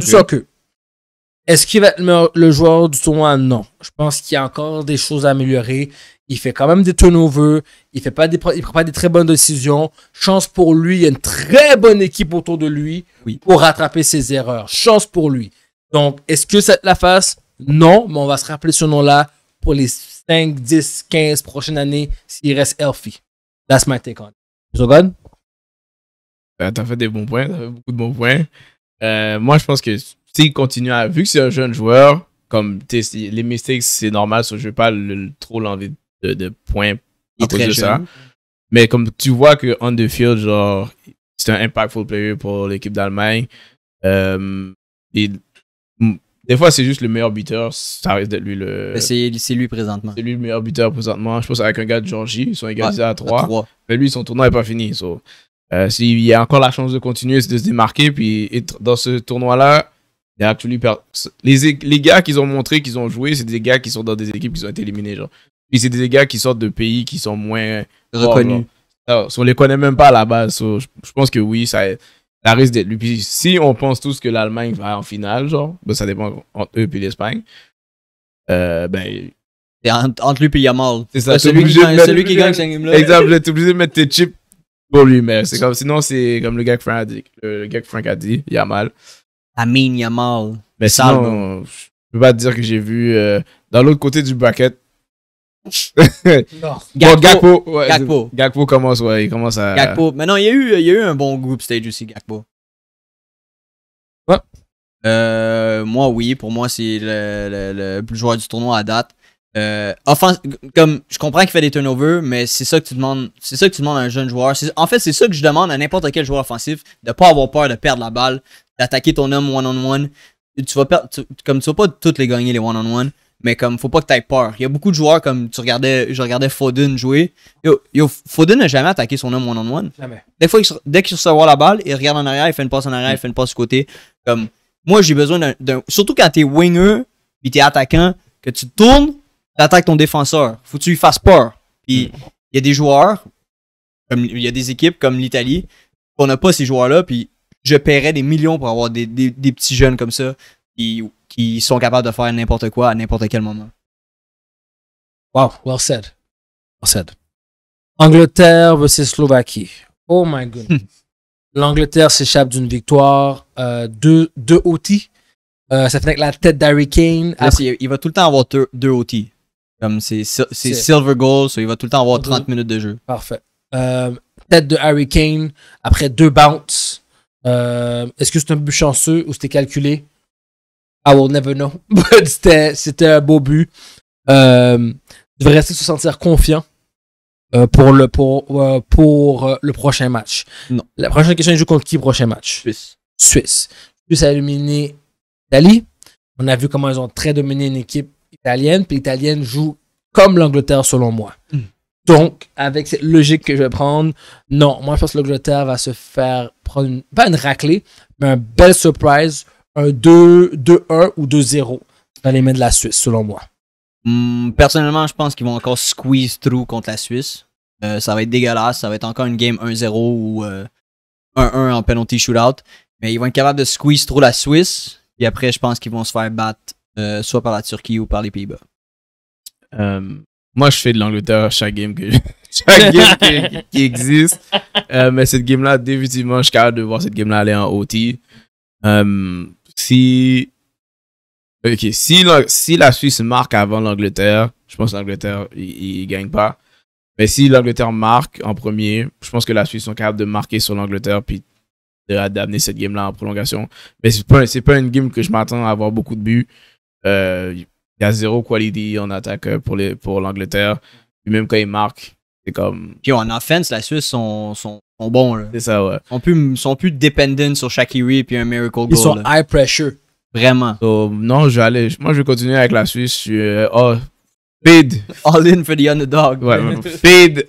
Est-ce qu'il va être le, joueur du tournoi? Non. Je pense qu'il y a encore des choses à améliorer. Il fait quand même des turnovers. Il fait pas il prend pas des très bonnes décisions. Chance pour lui. Il y a une très bonne équipe autour de lui pour rattraper ses erreurs. Chance pour lui. Donc, est-ce que ça la face? Non, mais on va se rappeler ce nom-là pour les 5, 10, 15 prochaines années s'il reste healthy. That's my take on it. So ben, T'as fait des bons points. T'as fait beaucoup de bons points. Euh, moi, je pense que continue à. Vu que c'est un jeune joueur, comme les mistakes, c'est normal, ça je vais pas le, trop l'envie de, points à cause de ça. Mais comme tu vois que on the field, genre, c'est un impactful player pour l'équipe d'Allemagne. Euh, des fois, c'est juste le meilleur buteur. Ça risque d'être lui le. C'est lui présentement. C'est lui le meilleur buteur présentement. Je pense avec un gars de Georgie, ils sont égalisés à, 3. Mais lui, son tournoi n'est pas fini. So. Euh, s'il y a encore la chance de continuer, c'est de se démarquer. Puis dans ce tournoi-là, les, gars qu'ils ont montré qu'ils ont joué, c'est des gars qui sont dans des équipes qui ont été éliminées. Genre. Puis c'est des gars qui sortent de pays qui sont moins reconnus. Alors, on les connaît même pas à la base. je, pense que oui, ça, risque d'être si on pense tous que l'Allemagne va en finale, genre, ben, ça dépend entre eux et l'Espagne. Euh, ben. Entre, lui et Yamal. C'est ça. celui, qui, gagne, celui qui gagne obligé de mettre tes chips pour lui, mais c'est comme, sinon, c'est comme le gars que Frank le, gars Frank a dit Yamal. Amin Yamal. Mais ça je je peux pas te dire que j'ai vu euh, dans l'autre côté du bracket. Gakpo, Gakpo, Gakpo. commence, ouais, il commence à. Gakpo. Mais non, il y a eu, eu un bon group stage aussi, Gakpo. Euh, moi, oui, pour moi, c'est le, le, joueur du tournoi à date. Euh, comme je comprends qu'il fait des turnovers, mais c'est ça que tu demandes, c'est ça que tu demandes à un jeune joueur. En fait, c'est ça que je demande à n'importe quel joueur offensif de pas avoir peur de perdre la balle, d'attaquer ton homme one-on-one. Tu vas perdre, comme tu vas pas toutes les gagner les one-on-one, mais comme faut pas que tu aies peur. Il y a beaucoup de joueurs comme tu regardais, je regardais Foden jouer. Yo, Foden n'a jamais attaqué son homme one-on-one. Jamais. Des fois, dès qu'il reçoit la balle, il regarde en arrière, il fait une passe en arrière, il fait une passe du côté. Comme, moi, j'ai besoin d'un, Surtout quand t'es winger, puis t'es attaquant, que tu tournes, t'attaques ton défenseur. Faut que tu lui fasses peur. Puis, il y a des joueurs, il y a des équipes comme l'Italie, qu'on n'a pas ces joueurs-là, puis je paierais des millions pour avoir des, petits jeunes comme ça qui, sont capables de faire n'importe quoi à n'importe quel moment. Wow, well said. Well said. Angleterre versus Slovaquie. Oh my goodness. L'Angleterre s'échappe d'une victoire, euh, deux, deux OT. Euh, ça fait avec la tête d'Harry Kane. il va tout le temps avoir deux, outils. OT. Comme c'est Silver Goal, il va tout le temps avoir 30 minutes de jeu. Parfait. Euh, tête de Harry Kane après deux bounces. Euh, est-ce que c'est un but chanceux ou c'était calculé? I will never know. c'était un beau but. Euh, devrait rester se sentir confiant euh, pour, le, pour, euh, le prochain match. Non. La prochaine question, il joue contre qui prochain match? Suisse. Suisse. Suisse a éliminé l'Italie. On a vu comment ils ont très dominé une équipe italienne. Puis l'italienne joue comme l'Angleterre, selon moi. Mm. Donc, avec cette logique que je vais prendre, non, moi je pense que l'Angleterre va se faire prendre, pas une raclée, mais un bel surprise, un 2-1 ou 2-0 dans les mains de la Suisse, selon moi. Hmm, personnellement, je pense qu'ils vont encore squeeze through contre la Suisse. Euh, ça va être dégueulasse, ça va être encore une game 1-0 ou 1-1 euh, en penalty shootout. Mais ils vont être capables de squeeze through la Suisse. Et après, je pense qu'ils vont se faire battre euh, soit par la Turquie ou par les Pays-Bas. Moi, je fais de l'Angleterre chaque game que qui existe. Euh, mais cette game-là, définitivement, je suis capable de voir cette game-là aller en OT. Euh, si ok si la, Suisse marque avant l'Angleterre, je pense que l'Angleterre il, gagne pas. Mais si l'Angleterre marque en premier, je pense que la Suisse sont capable de marquer sur l'Angleterre puis d'amener cette game-là en prolongation. Mais c'est pas, pas une game que je m'attends à avoir beaucoup de buts. Euh, il y a zéro quality en attaque euh, pour l'Angleterre. Pour Puis même quand ils marquent, c'est comme. Puis en offense, la Suisse sont, sont, sont bons. C'est ça, ouais. Ils sont plus, sont plus dependent sur Shakiri et un miracle goal. Ils sont high pressure. Vraiment. non, je vais aller, moi, je vais continuer avec la Suisse. Euh, oh, Fade. All in for the underdog. Ouais, fade.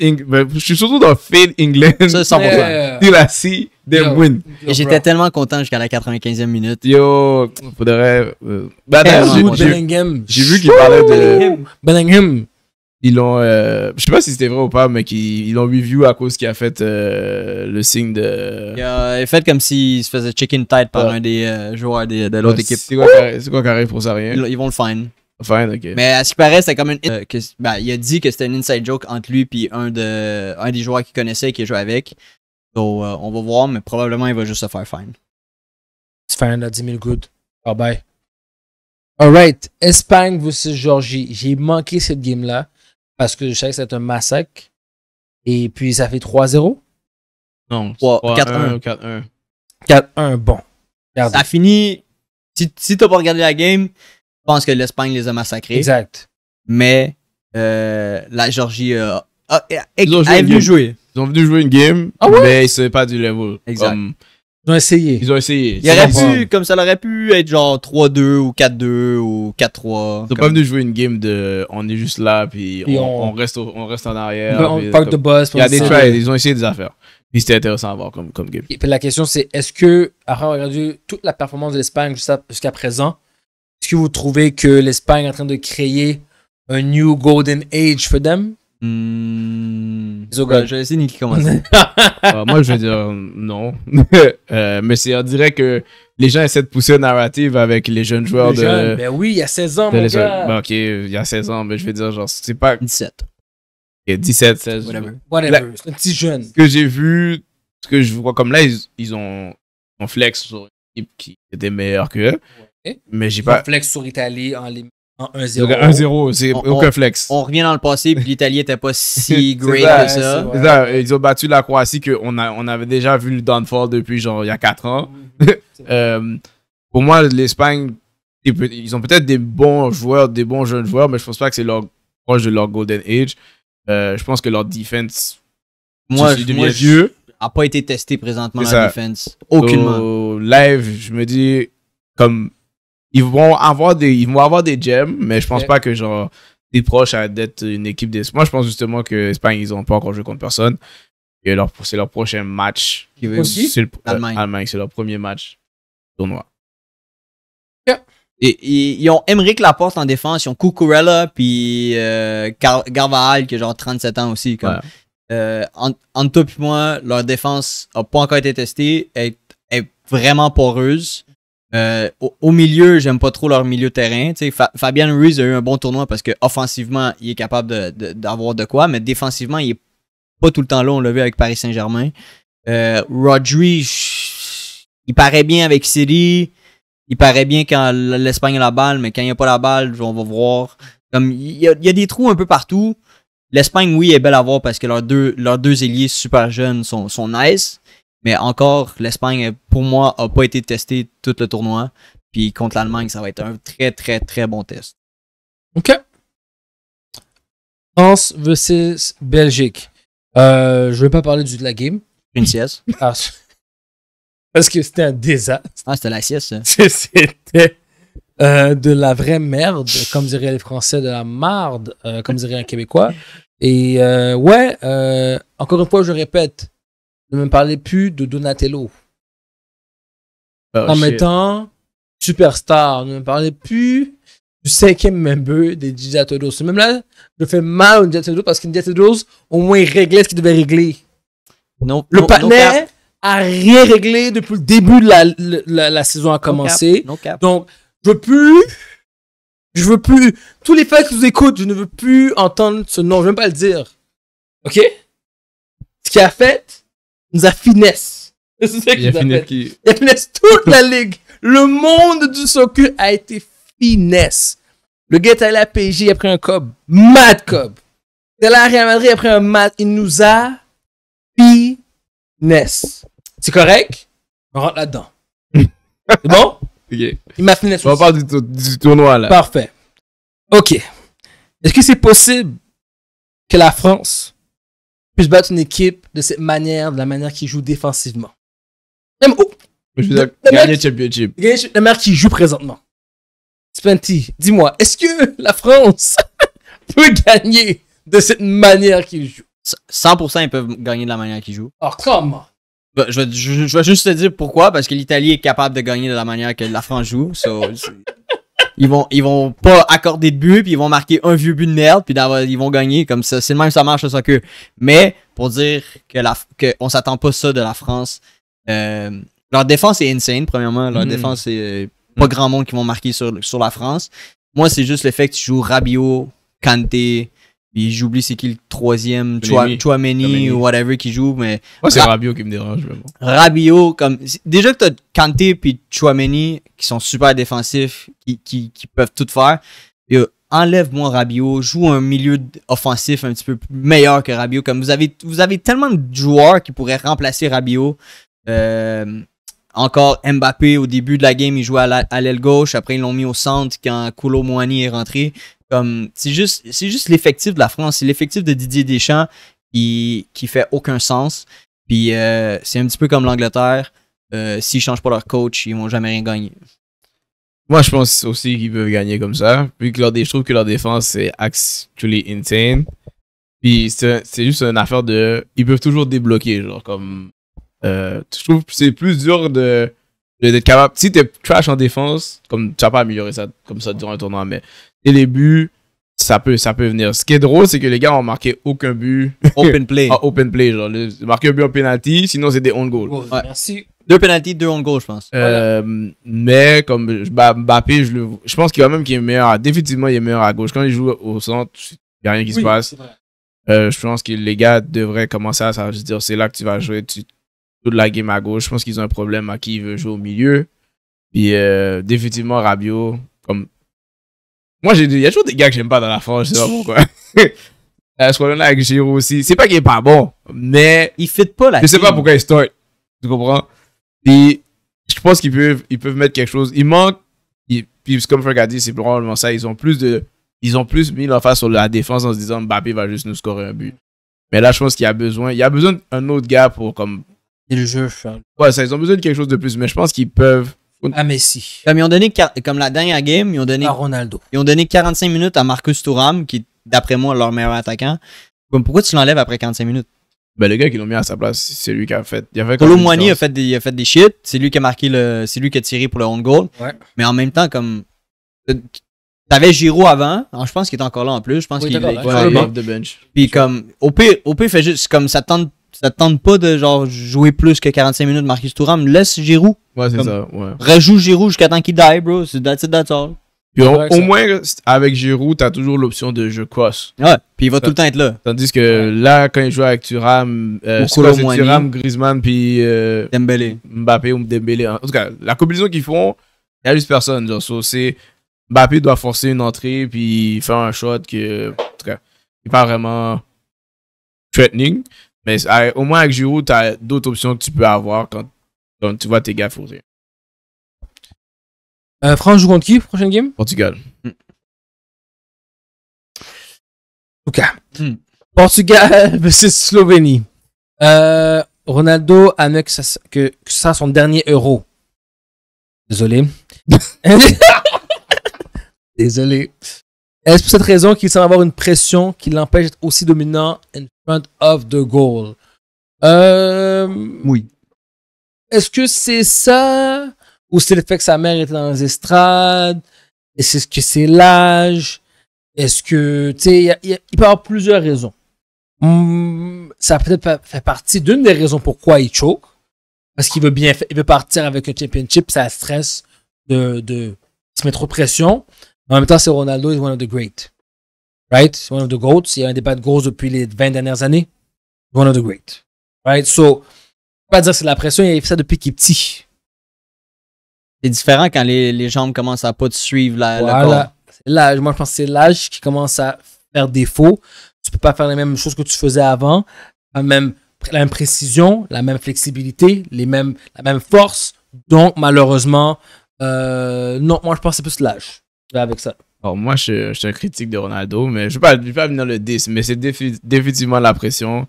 Je suis surtout dans Fade England. Ça, 100%. Yeah. Till I see them win. J'étais tellement content jusqu'à la 95e minute. Yo, faudrait. Ben, J'ai vu qu'il parlait de. Bellingham. Ils l'ont. Euh, je sais pas si c'était vrai ou pas, mais qu'ils l'ont review à cause qu'il a fait euh, le signe de. Il a fait comme s'il se faisait chicken tight par un des joueurs de, de l'autre équipe. C'est quoi, qui arrive pour ça, rien? Ils, ils vont le find ok. Mais à ce qui paraît, c'était comme une. Euh, ben, il a dit que c'était une inside joke entre lui et un, des joueurs qu'il connaissait et qu'il jouait avec. Donc, euh, on va voir, mais probablement, il va juste se faire fine. Fine à 10 000 good. Bye bye. Alright. Espagne vs. Georgie. J'ai manqué cette game-là parce que je sais que c'est un massacre. Et puis, ça fait 3-0. Non, 4-1. 4-1. 4-1, bon. Ça finit. Si, si t'as pas regardé la game, pense que l'Espagne les a massacrés. Exact. Mais euh, la Géorgie euh, a, ils ont venu jouer. Ils ont venu jouer une game, ah ouais? mais c'est pas du level. Exact. ils ont essayé. Ils ont essayé. Il aurait pu, comme ça aurait pu être genre 3-2 ou 4-2 ou 4-3. Ils sont pas venus jouer une game de on est juste là, puis on, reste, on reste en arrière. on parle de boss. Il y a des trades, ils ont essayé des affaires. Puis c'était intéressant à voir comme, comme game. Et la question c'est est-ce que, après avoir regardé toute la performance de l'Espagne jusqu'à présent, est-ce que vous trouvez que l'Espagne est en train de créer un new golden age for them? Je hmm. vais essayer qui commence. euh, moi, je vais dire euh, non. Euh, mais c'est, on dirait que les gens essaient de pousser une narrative avec les jeunes joueurs de. ben oui, il y a 16 ans, mon gars. Ben, ok, il y a 16 ans, mais je vais dire, genre, c'est pas. 17. 17, 16. Whatever. Whatever. C'est un petit jeune. Ce que j'ai vu, ce que je vois comme là, ils, ont, ont flex sur une équipe qui était meilleure qu'eux. eux. Mais j'ai bah, pas. flex sur l'Italie en, 1-0. 1-0, c'est aucun flex. On revient dans le passé, puis l'Italie était pas si great ça. Ils ont battu la Croatie qu'on on avait déjà vu le downfall depuis genre il y a 4 ans. Mhm. Euh, pour moi, l'Espagne, ils ont peut-être des bons joueurs, des bons jeunes joueurs, mais je pense pas que c'est leur proche de leur golden age. Euh, je pense que leur defense, moi, je, moi vieux, a pas été testé présentement la defense. Aucunement. live, je me dis comme ils vont avoir des ils vont avoir des gems, mais je pense pas que genre des proches à d'être une équipe d'Espagne. Moi, je pense justement que l'Espagne, ils n'ont pas encore joué contre personne. Et leur, c'est leur prochain match. Aussi, c'est euh, Allemagne. c'est leur premier match tournoi. Et, ils ont Emmerich Laporte en défense, ils ont Cucurella, puis Garvaal euh, qui a genre 37 ans aussi. Comme, ouais. euh, leur défense n'a pas encore été testée, elle est vraiment poreuse. Euh, au, milieu, j'aime pas trop leur milieu terrain. Fabien Fabian Ruiz a eu un bon tournoi parce que offensivement, il est capable d'avoir de, quoi, mais défensivement, il est pas tout le temps là. On l'a vu avec Paris Saint-Germain. Euh, Rodri, il paraît bien avec City. Il paraît bien quand l'Espagne a la balle, mais quand il n'y a pas la balle, on va voir. Comme il y, a, des trous un peu partout. L'Espagne, oui, est belle à voir parce que leurs deux, leurs deux ailiers super jeunes sont, sont nice. Mais encore, l'Espagne, pour moi, a pas été testée tout le tournoi. Puis contre l'Allemagne, ça va être un très, très, très bon test. OK. France versus Belgique. Euh, je vais pas parler du, de la game. Une sieste. Ah, parce que c'était un désastre. Ah, c'était la sieste, C'était euh, de la vraie merde, comme diraient les Français, de la marde, euh, comme dirait un Québécois. Et euh, ouais, encore une fois, je répète, ne me parlez plus de Donatello. Ah, en mettant superstar, ne me parlez plus du cinquième member des DJ Ce même là, je fais mal aux Todos parce que Todos au moins, réglait ce qu'il devait régler. Non, le panel n'a a rien réglé depuis le début de la, saison a commencé. Donc, je veux plus. Je veux plus. Tous les fans qui nous écoutent, je ne veux plus entendre ce nom. Je ne veux même pas le dire. OK? Ce qui a fait, nous a finesse. Il a finesse toute la ligue. Le monde du soccer a été finesse. Le gars est allé à PSG, a pris un cob. Mad cob. Il est allé à Real Madrid, il a pris un mad. Il nous a finesse. C'est correct? On rentre là-dedans. C'est bon? Il m'a finesse On va parler du tournoi, là. Parfait. OK. Est-ce que c'est possible que la France puisse battre une équipe de cette manière, de la manière qu'il joue défensivement. je veux gagner la qui joue présentement. Spenty, dis-moi, est-ce que la France peut gagner de cette manière qu'il joue 100% ils peuvent gagner de la manière qu'ils jouent. Oh, ah, comment bah, je, vais juste te dire pourquoi, parce que l'Italie est capable de gagner de la manière que la France joue. ils vont ils vont pas accorder de but, puis ils vont marquer un vieux but de merde, puis ils vont gagner comme ça. C'est le même ça marche ça que Mais pour dire que la on s'attend pas ça de la France. Euh, leur défense est insane premièrement, leur mm. défense c'est euh, pas grand monde qui vont marquer sur sur la France. Moi, c'est juste le fait que tu joues Rabiot, Kanté, puis j'oublie c'est qui le troisième, Chouameni ou whatever qui joue, mais. Moi, c'est Rabiot Rabio qui me dérange vraiment. Rabio, comme. Déjà que t'as Kanté puis Chouameni qui sont super défensifs, qui, peuvent tout faire. Et, enlève-moi Rabio, joue un milieu offensif un petit peu meilleur que Rabio. Comme vous avez, vous avez tellement de joueurs qui pourraient remplacer Rabio. Euh, encore Mbappé au début de la game, il jouait à l'aile gauche. Après, ils l'ont mis au centre quand Kolo Moani est rentré c'est juste, c'est juste l'effectif de la France, c'est l'effectif de Didier Deschamps qui, qui fait aucun sens. Puis euh, c'est un petit peu comme l'Angleterre. Euh, s'ils changent pas leur coach, ils vont jamais rien gagner. Moi, je pense aussi qu'ils peuvent gagner comme ça. je trouve que leur défense, c'est actually insane. Puis c'est juste une affaire de. Ils peuvent toujours débloquer, genre, comme. Euh, je trouve que c'est plus dur de d'être capable. Si t'es trash en défense, comme tu vas pas améliorer ça comme ça durant un tournoi, mais les buts, ça peut, ça peut venir. Ce qui est drôle, c'est que les gars ont marqué aucun but. Open play. Ah, open play, genre. marqué un but en penalty, sinon c'est des on goal. Merci. Deux penalties, deux on goal, je pense. Euh, mais comme Mbappé, je, pense qu'il va même qu'il est meilleur. définitivement, il est meilleur à gauche. Quand il joue au centre, il n'y a rien qui se passe. Euh, je pense que les gars devraient commencer à ça, dire c'est là que tu vas jouer tu, toute la game à gauche. Je pense qu'ils ont un problème à qui il veut jouer au milieu. Puis euh, définitivement, Rabiot, comme moi, il y a toujours des gars que j'aime pas dans la frange. je sais pas pourquoi. ce avec Giro aussi, c'est pas qu'il est pas bon, mais. Il fait pas la Je sais pas pourquoi il start. Tu comprends? je pense qu'ils peuvent, ils peuvent mettre quelque chose. Il manque. Et puis, comme Frank a dit, c'est probablement ça. Ils ont plus de. Ils ont plus mis leur face sur la défense en se disant Mbappé va juste nous scorer un but. Mais là, je pense qu'il y a besoin. Il y a besoin d'un autre gars pour comme. le jeu, hein. Ouais, ils ont besoin de quelque chose de plus. Mais je pense qu'ils peuvent à ah, Messi. Comme donné, comme la dernière game, ils ont donné. À ah, Ronaldo. Ils ont donné 45 minutes à Marcus Touram qui d'après moi, leur meilleur attaquant. Comme, pourquoi tu l'enlèves après 45 minutes? Ben, le gars qui l'ont mis à sa place, c'est lui qui a fait. Il a a fait des, il a fait des shit. C'est lui qui a marqué le, c'est lui qui a tiré pour le on goal. Mais en même temps, comme, euh, T'avais Giro avant, je pense qu'il est encore là en plus, je pense qu'il est, de bench. Puis comme au pire, fait juste comme ça tente ça tente pas de genre jouer plus que 45 minutes Marquis Touram laisse Giroud. Ouais, c'est ça. Ouais. Rejoue Giroud jusqu'à temps qu'il die, bro. C'est that's Puis au moins, avec Giroud, t'as toujours l'option de jeu cross. Ouais, puis il va tout le temps être là. Tandis que là, quand il joue avec Turam, euh, Thuram, Griezmann, puis euh, Dembélé. Mbappé ou Dembélé. En tout cas, la combinaison qu'ils font, il n'y a juste personne. Genre, so, c'est Mbappé doit forcer une entrée, puis faire un shot qui en pas vraiment threatening. Mais au moins avec Giroud, tu as d'autres options que tu peux avoir quand, tu vois tes gars fourrir. Euh, France joue contre qui prochaine game Portugal. Hmm. Ok. Portugal versus Slovénie. Euh, Ronaldo a que ça, que, son dernier euro. Désolé. Désolé. Est-ce pour cette raison qu'il semble avoir une pression qui l'empêche d'être aussi dominant Front of the Goal. Euh, oui. Est-ce que c'est ça? Ou c'est le fait que sa mère était dans les estrades? Est-ce que c'est l'âge? Est-ce que, tu sais, il, peut y avoir plusieurs raisons. Hmm, ça peut-être fait partie d'une des raisons pourquoi il choke. Parce qu'il veut bien, il veut partir avec un championship, ça stresse de, de, se mettre trop pression. En même temps, c'est Ronaldo, is one of the great. Right? one of the GOATs. Il y a un débat de GOATs depuis les 20 dernières années. One of the great. Right? So, pas dire que c'est la pression, il a fait ça depuis qu'il est petit. C'est différent quand les, les, jambes commencent à pas te suivre la, le corps. L'âge, moi je pense que c'est l'âge qui commence à faire défaut. Tu peux pas faire les mêmes choses que tu faisais avant, la même, précision, la même flexibilité, les mêmes, la même force. Donc malheureusement, euh, non, moi je pense que c'est plus l'âge avec ça moi, je, je, suis un critique de Ronaldo, mais je ne vais, pas venir le 10, mais c'est définitivement la pression.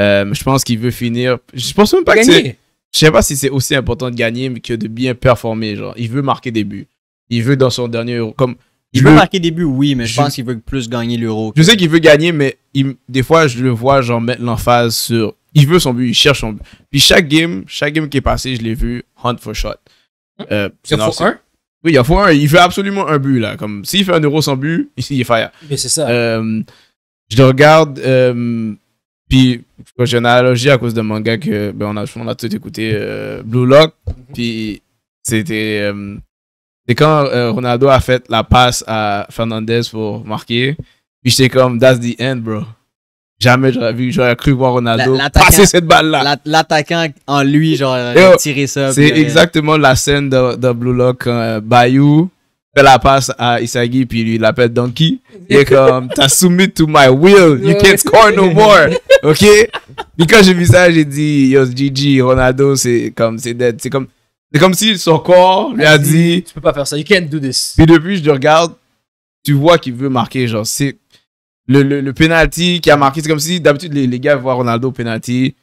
Euh, je pense qu'il veut finir. Je pense même pas gagner. Je sais pas si c'est aussi important de gagner mais que de bien performer. Genre, il veut marquer des buts. Il veut dans son dernier euro. Comme, il, veut marquer des buts, oui, mais je, pense qu'il veut plus gagner l'euro. Je sais qu'il veut gagner, mais des fois, je le vois genre mettre l'emphase sur. Il veut son but, il cherche son but. Puis chaque game, chaque game qui est passé, je l'ai vu hunt for shot. Euh, c'est pour un oui, il fait il absolument un but là. Comme s'il fait un euro sans but, ici il est fire. Mais c'est ça. Euh, je le regarde, euh, puis j'ai une analogie à cause de manga que ben, on a, tout écouté, euh, Blue Lock. Mhm. Puis c'était euh, c'est quand Ronaldo a fait la passe à Fernandez pour marquer. Puis j'étais comme that's the end, bro. Jamais j'aurais vu, j'aurais cru voir Ronaldo passer cette balle-là. L'attaquant en lui, genre, tirer ça. C'est euh, exactement la scène de, de Blue Lock euh, Bayou fait la passe à Isagi, puis lui, il l'appelle Donkey. et comme, t'as soumis to my will, you can't score no more. OK? Puis quand j'ai vu ça, j'ai dit, yo, GG, Ronaldo, c'est comme, c'est dead. C'est comme, c'est comme si son corps lui a dit, tu peux pas faire ça, you can't do this. Puis depuis, je le regarde, tu vois qu'il veut marquer, genre, c'est le, le, penalty qui a marqué. C'est comme si d'habitude les, gars voient Ronaldo au penalty.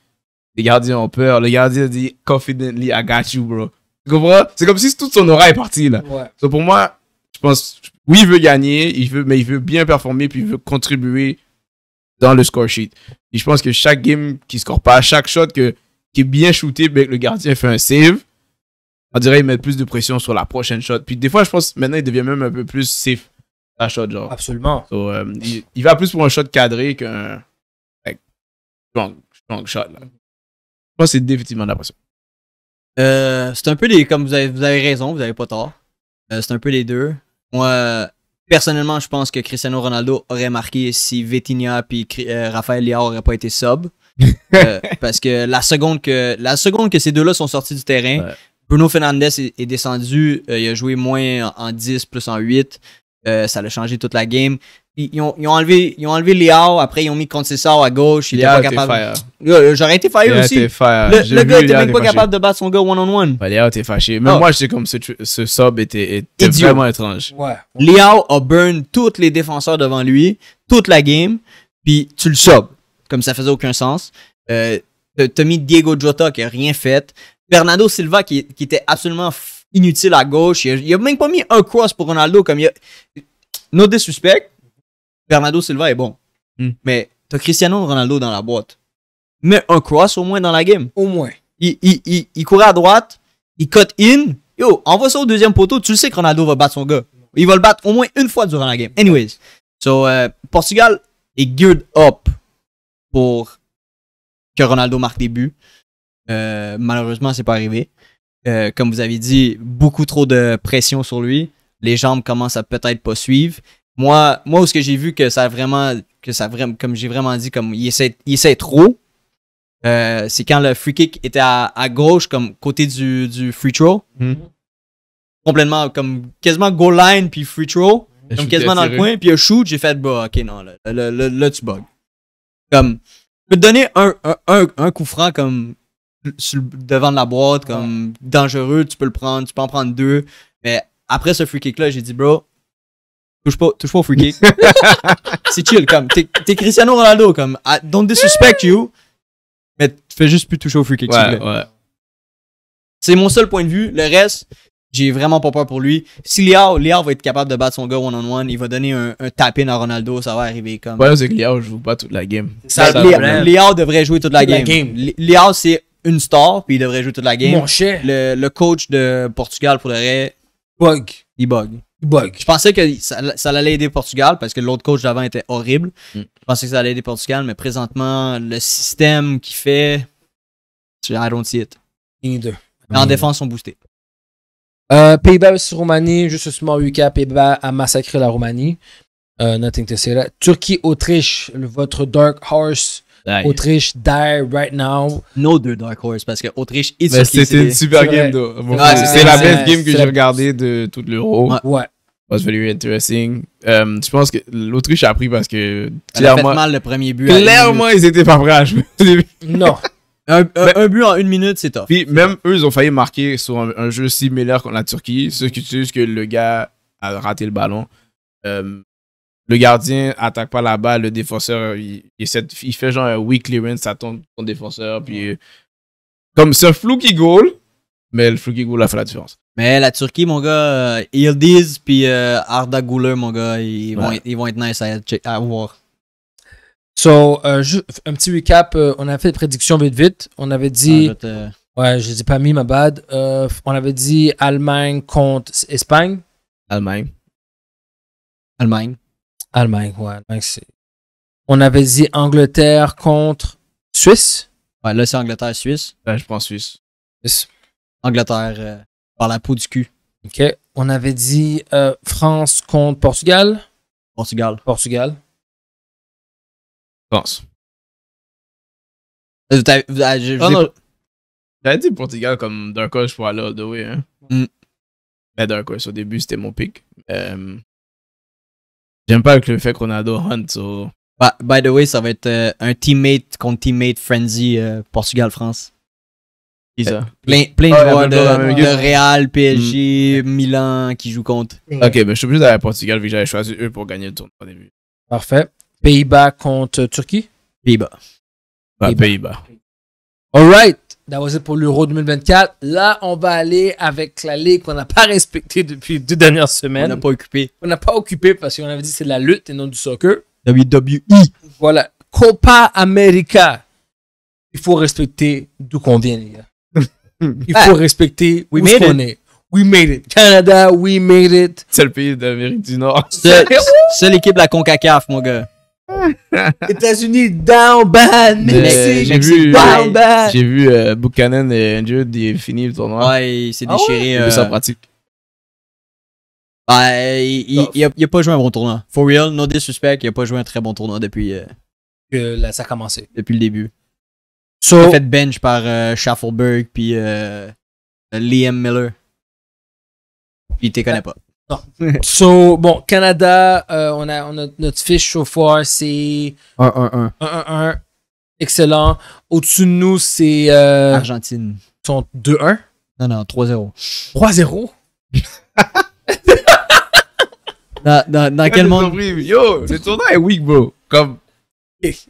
Les gardiens ont peur. Le gardien dit confidently, I got you, bro. Tu comprends? C'est comme si toute son aura est partie là. pour moi, je pense, oui, il veut gagner, il veut, mais il veut bien performer, puis il veut contribuer dans le score sheet. Et je pense que chaque game qui score pas, chaque shot que, qui est bien shooté, que ben, le gardien fait un save. On dirait qu'il met plus de pression sur la prochaine shot. Puis des fois, je pense maintenant, il devient même un peu plus safe Absolument. Euh, il, va plus pour un shot cadré qu'un strong, shot. Moi, c'est définitivement la euh, c'est un peu les. Comme vous avez, vous avez raison, vous n'avez pas tort. Euh, c'est un peu les deux. Moi, personnellement, je pense que Cristiano Ronaldo aurait marqué si Vitinha puis Raphaël Liao n'auraient pas été sub. parce que la seconde que, la seconde que ces deux-là sont sortis du terrain, Bruno Fernandez est, descendu. il a joué moins en 10 plus en 8. Euh, ça a changé toute la game. Ils, ont, ils ont, enlevé, ils ont enlevé après ils ont mis Concessor à gauche. Il était pas capable. J'aurais été fire Liao aussi. Le, le gars était même pas capable de battre son gars one-on-one. Liao était fâché. Même oh. moi, j'étais comme ce, ce sub était, était vraiment étrange. Liao a burn tous les défenseurs devant lui, toute la game, puis tu le sub. Comme ça faisait aucun sens. Euh, as mis Diego Jota qui a rien fait. Bernardo Silva qui, qui était absolument fou inutile à gauche. Il a, même pas mis un cross pour Ronaldo. Comme il a... No disrespect, Bernardo Silva est bon. Hmm. Mais t'as Cristiano Ronaldo dans la boîte. Mets un cross au moins dans la game. Au moins. Il, courait à droite, il cut in. Yo, envoie ça au deuxième poteau. Tu sais que Ronaldo va battre son gars. Il va le battre au moins une fois durant la game. Anyways. So, euh, Portugal est geared up pour que Ronaldo marque des buts. Euh, malheureusement, c'est pas arrivé. Euh, comme vous avez dit, beaucoup trop de pression sur lui. Les jambes commencent à peut-être pas suivre. Moi, moi, ce que j'ai vu que ça vraiment, que ça vraiment, comme j'ai vraiment dit, comme il essaie, il trop. Euh, c'est quand le free kick était à, gauche, comme côté du, du free throw. Hmm. Complètement, comme quasiment goal line puis free throw. quasiment dans le coin, puis un shoot, j'ai fait, bah, ok, non, là, tu bugs. Comme, je peux te donner un, un, un coup franc comme devant de la boîte, comme dangereux, tu peux le prendre, tu peux en prendre deux. Mais après ce free kick-là, j'ai dit, bro, touche pas, touche pas au free kick. c'est chill, comme, t'es Cristiano Ronaldo, comme, ah, don't disrespect you, mais fais juste plus toucher au free kick, ouais, ouais. C'est mon seul point de vue. Le reste, j'ai vraiment pas peur pour lui. Si Liao, Liao va être capable de battre son gars one-on-one, il va donner un, un tap-in à Ronaldo, ça va arriver comme. Ouais, c'est que Liao joue pas toute la game. Ça, devrait jouer toute la game. La c'est une star, puis il devrait jouer toute la game. Mon Le, coach de Portugal pourrait. Bug. Il bug. Il bug. Je pensais que ça, allait aider Portugal parce que l'autre coach d'avant était horrible. Mm. Je pensais que ça allait aider Portugal, mais présentement, le système qui fait. I don't see it. en mm. défense, ils sont boostés. Euh, Pays-Bas Roumanie, juste ce moment UK, Pays-Bas a massacré la Roumanie. Euh, nothing to say là. Turquie-Autriche, votre Dark Horse Autriche, there, right now. No deux Dark Horse, parce que Autriche et Turquie. C'était une super game, C'est la best game que j'ai regardée de toute l'Euro. Ouais. Was very interesting. Um, je pense que l'Autriche a pris parce que. Clairement, Elle a fait mal le premier but. Clairement, ils étaient pas prêts à jouer. non. Un, un, but en une minute, c'est top. Puis même eux, ils ont failli marquer sur un, jeu similaire contre la Turquie. Ce qui juste que le gars a raté le ballon. Um, le gardien attaque pas la balle, le défenseur, il, fait genre un weak clearance, ça tombe ton défenseur, puis euh, comme ce flou qui goal, mais le flou qui goal a fait la différence. Mais la Turquie, mon gars, euh, disent puis euh, Arda Guler, mon gars, ils, vont, être nice à, voir. So, un petit recap, on a fait des prédictions vite vite. On avait dit. Ah, ouais, je les pas mis, ma bad. on avait dit Allemagne contre Espagne. Allemagne. Allemagne. Allemagne, ouais. Allemagne, on avait dit Angleterre contre Suisse. Ouais, là, c'est Angleterre-Suisse. Ben, je prends Suisse. Suisse. Angleterre euh, par la peau du cul. OK. On avait dit euh, France contre Portugal. Portugal. Portugal. France. Euh, ah j'avais dit Portugal comme d'un je pour là, oui. Hein. Mm. Mais d'un coup, au début, c'était mon pic. Euh, J'aime pas avec le fait qu'on adore Hunt, so... By, the way, ça va être euh, un teammate contre teammate frenzy euh, Portugal-France. Qui ça? Euh, plein, plein ah, de joueurs de, Real, PSG, mm. Milan qui jouent contre. Ok, mais ben, je suis plus à Portugal vu que j'avais choisi eux pour gagner le tournoi au début. Parfait. Pays-Bas contre Turquie? Pays-Bas. Pays-Bas. Alright. That was pour l'Euro 2024. Là, on va aller avec la ligue qu'on n'a pas respectée depuis deux dernières semaines. On n'a pas occupé. On n'a pas occupé parce qu'on avait dit c'est de la lutte et non du soccer. WWE. Voilà. Copa América. Il faut respecter d'où qu'on vient, les gars. Il faut respecter où qu'on est. We made it. Canada, we made it. C'est le pays d'Amérique du Nord. C'est équipe de la CONCACAF, mon gars. États-Unis, down bad, Mexique, j'ai vu, euh, down bad. J'ai vu euh, Buchanan et Andrew finir le tournoi. Ouais, il s'est ah déchiré. Euh, pratique. il, a, pas joué un bon tournoi. For real, no disrespect, il a pas joué un très bon tournoi depuis. que ça a commencé. Depuis le début. So, il fait bench par Schaffelberg puis Liam Miller. Puis il te connaît ben, pas so, bon, Canada, euh, on, a, on a notre fiche so far, c'est 1-1-1. 1-1-1. Excellent. Au-dessus de nous, c'est. Euh, Argentine. Ils sont 2-1. Non, non, 3-0. 3-0? dans, dans quel monde? Yo, le tournoi est weak, bro. Comme.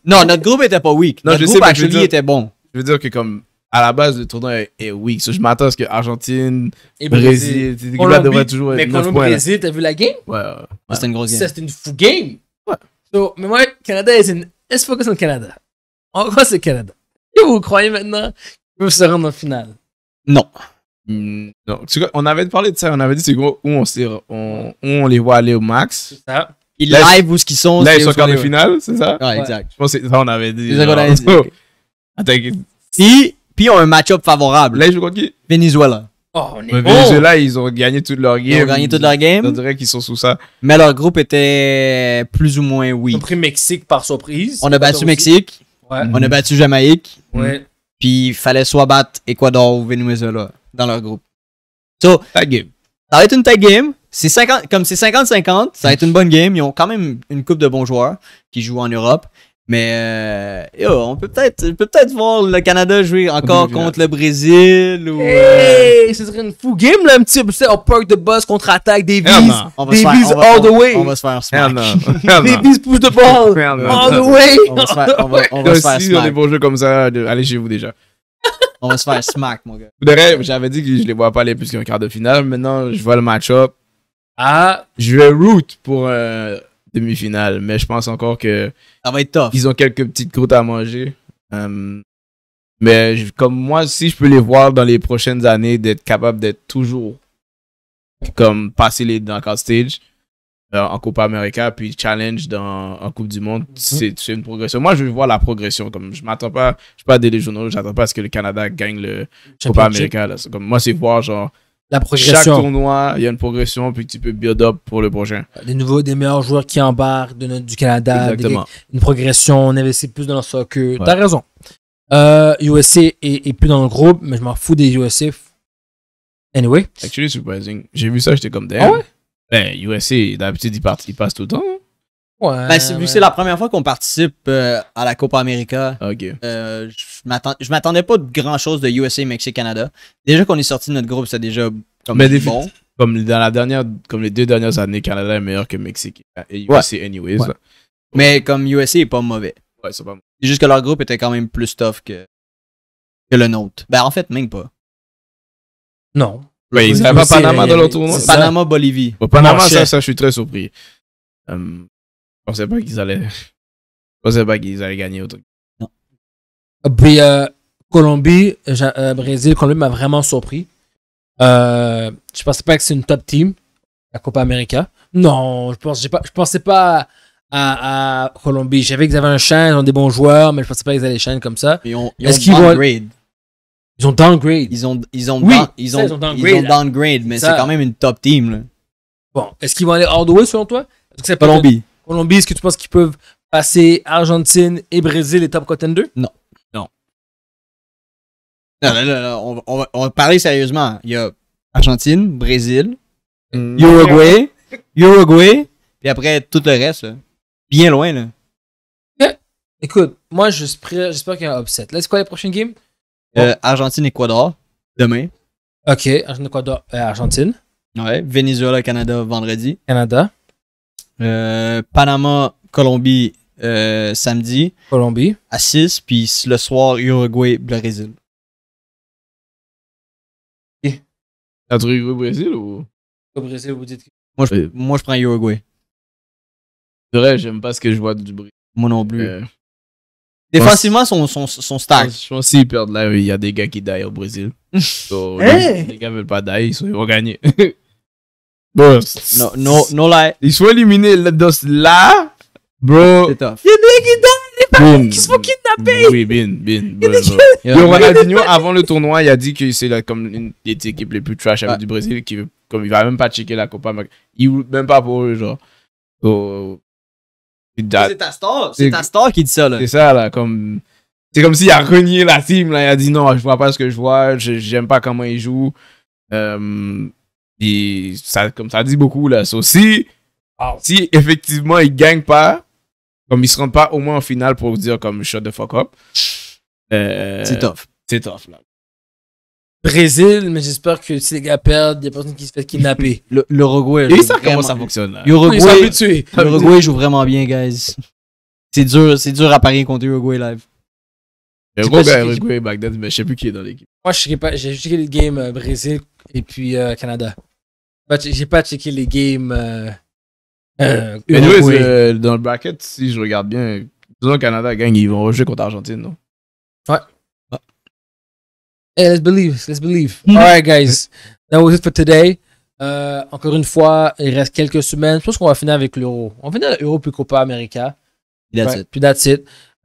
Non, notre groupe était pas weak. Non, notre je groupe, sais, actually, je dire, était bon. Je veux dire que, comme, à la base, le tournoi est, oui. So, je m'attends à ce que Argentine, et eh ben, Brésil, Brésil Colombie, devraient toujours être Mais Colombie-Brésil, t'as vu la game? Ouais, ouais. C'était une grosse game. C'était une fou game. Ouais. So, mais moi, Canada, est une... let's focus on Canada. En quoi c'est Canada. Et vous croyez maintenant qu'ils peuvent se rendre en finale? Non. Mmh, non. On avait parlé de ça, on avait dit c'est gros où on, on, on, les voit aller au max. C'est ça. Ils là, live où ce qu'ils sont. Là, ils sont en quart de finale, c'est ça? Ouais, exact. Je pense que ça, on avait dit. C'est ça qu'on avait dit. Attends, si puis ont un match-up favorable. Là, ils qui Venezuela. Oh, Venezuela, ils ont gagné toutes leurs games. Ils ont gagné toutes leurs games. On dirait qu'ils sont sous ça. Mais leur groupe était plus ou moins oui. On a pris Mexique par surprise. On a battu Mexique. On a battu Jamaïque. Puis il fallait soit battre Ecuador ou Venezuela dans leur groupe. So, tag game. Ça va être une tag game. C'est 50, comme c'est 50-50, ça va être une bonne game. Ils ont quand même une coupe de bons joueurs qui jouent en Europe. Mais euh, on peut peut-être peut être peut voir le Canada jouer encore contre le Brésil ou hey, euh, ce serait une fou game là un petit peu on park de boss contre-attaque des vies des all the way. On, va se faire smack. des vies push de ball all the way. On va se faire smack. on smack. on des jeux comme ça, allez chez vous déjà. on va se faire smack mon gars. j'avais dit que je les vois pas aller plus qu'un quart de finale, maintenant je vois le match-up. Ah, je vais root pour euh, demi-finale. Mais je pense encore que. Ils ont quelques petites croûtes à manger. Euh, mais comme moi, si je peux les voir dans les prochaines années, d'être capable d'être toujours comme passer les dans le stage euh, en Copa América, puis challenge dans, en Coupe du Monde, mhm. c'est une progression. Moi, je veux voir la progression. Comme je m'attends pas, je suis pas des journaux, j'attends pas à ce que le Canada gagne le Copa América. Comme moi, c'est voir genre chaque tournoi, il y a une progression, puis tu peux build up pour le prochain. Des nouveaux, des meilleurs joueurs qui embarquent de notre, du Canada. Exactement. une progression, on investit plus dans le soccer. T'as raison. Euh, USA est, est, plus dans le groupe, mais je m'en fous des USA. Anyway. Actually, surprising. J'ai vu ça, j'étais comme derrière. Ah ouais? Ben, USA, d'habitude, ils, ils passent tout le temps. Hein. Ben, c'est la première fois qu'on participe euh, à la Copa América, euh, je m'attendais pas de grand chose de USA, Mexique, Canada. Déjà qu'on est sorti de notre groupe, c'est déjà comme bon. Comme dans la dernière, comme les deux dernières mm-hmm. années, Canada est meilleur que Mexique et USA anyways. Mais comme USA est pas mauvais. Ouais, c'est pas mauvais. C'est juste que leur groupe était quand même plus tough que, que le nôtre. Ben en fait, même pas. Non. Panama Panama, Bolivie. Panama, ça, je suis très surpris. Euh, pensais pas qu'ils allaient. Je pensais pas qu'ils allaient gagner au truc. Puis, euh, Colombie, euh, Brésil, Colombie m'a vraiment surpris. Euh, je pensais pas que c'est une top team, la Copa América. Non, je, pense, pas, je pensais pas à, Colombie. J'avais qu'ils avaient un chaîne, ils ont des bons joueurs, mais je pensais pas qu'ils allaient chaîne comme ça. Ils ont, qu'ils Vont... Ils ont downgrade. Ils ont, ils ont, ils, ils ont, downgrade, mais c'est quand même une top team. Là. Bon, est-ce qu'ils vont aller hors way selon toi Colombie. Colombie, est-ce que tu penses qu'ils peuvent passer Argentine et Brésil les top contenders? Non. Non. Non, On, va, parler sérieusement. Il y a Argentine, Brésil, mm. Uruguay, Uruguay, et après tout le reste. Bien loin, là. Écoute, moi, j'espère qu'il y a un upset. Là, c'est quoi les prochaine game? Euh, Argentine, équador demain. Ok, Argentine, Équateur, Argentine. Ouais, Venezuela, Canada, vendredi. Canada. Euh, Panama, Colombie, euh, samedi. Colombie. À 6, puis le soir, Uruguay, Brésil. Okay. T'as Uruguay, Brésil ou. Brésil, vous dites. Moi je, moi, je prends Uruguay. C'est vrai, j'aime pas ce que je vois du Brésil. Moi non plus. Euh, Défensivement, son, son, son stack. Je pense qu'ils perdent là, il y a des gars qui die au Brésil. Les gars veulent pas die, ils vont gagner. Bro. non, non, non lie. Ils sont éliminés dans là. Bro. C'est Il y a des qui donnent, les qui se font kidnapper. Oui, bien, bien. Le Ronaldinho, avant le tournoi, il a dit que c'est comme une des équipes les plus trash avec ah. du Brésil qui comme il va même pas checker la Copa ne Il même pas pour eux, genre. c'est ta star, c'est ta star qui dit ça, là. C'est ça, là, comme. C'est comme s'il a renié la team, là. Il a dit non, je vois pas ce que je vois, j'aime pas comment ils jouent. Euh, et ça, comme ça dit beaucoup, là. Ça si effectivement ils gagnent pas, comme ils se rendent pas au moins en finale pour vous dire comme shut the fuck up. Euh, c'est tough. C'est tough, là. Brésil, mais j'espère que si les gars perdent, il y a personne qui se fait kidnapper. L'Uruguay. Et ça, vraiment... comment ça fonctionne, là? L'Uruguay joue vraiment bien, guys. C'est dur, c'est dur à parier contre Uruguay live. Le gros Uruguay back then, mais je sais plus qui est dans l'équipe. Moi, je sais pas, j'ai juste le game euh, Brésil et puis euh, Canada. Bah, j'ai pas checké les games. Euh, euh, euh, dans le bracket, si je regarde bien, le Canada gagne, ils vont jouer contre Argentine, non? Ouais. Hey, let's believe, let's believe. Mm-hmm. Alright, guys. That was it for today. Euh, encore une fois, il reste quelques semaines. Je pense qu'on va finir avec l'euro. On finit finir l'euro puis Copa América. Puis that's it. Puis that's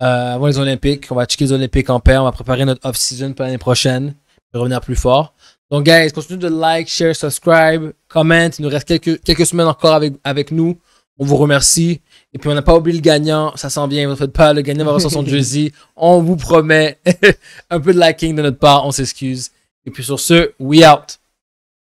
Euh, avant les Olympiques, on va checker les Olympiques en paix. On va préparer notre off-season pour l'année prochaine. va revenir plus fort. Donc, guys, continue de like, share, subscribe comment. Il nous reste quelques, quelques semaines encore avec, avec nous. On vous remercie. Et puis, on n'a pas oublié le gagnant. Ça sent bien. Vous ne faites pas. Le gagnant va recevoir son jersey. On vous promet un peu de liking de notre part. On s'excuse. Et puis, sur ce, we out.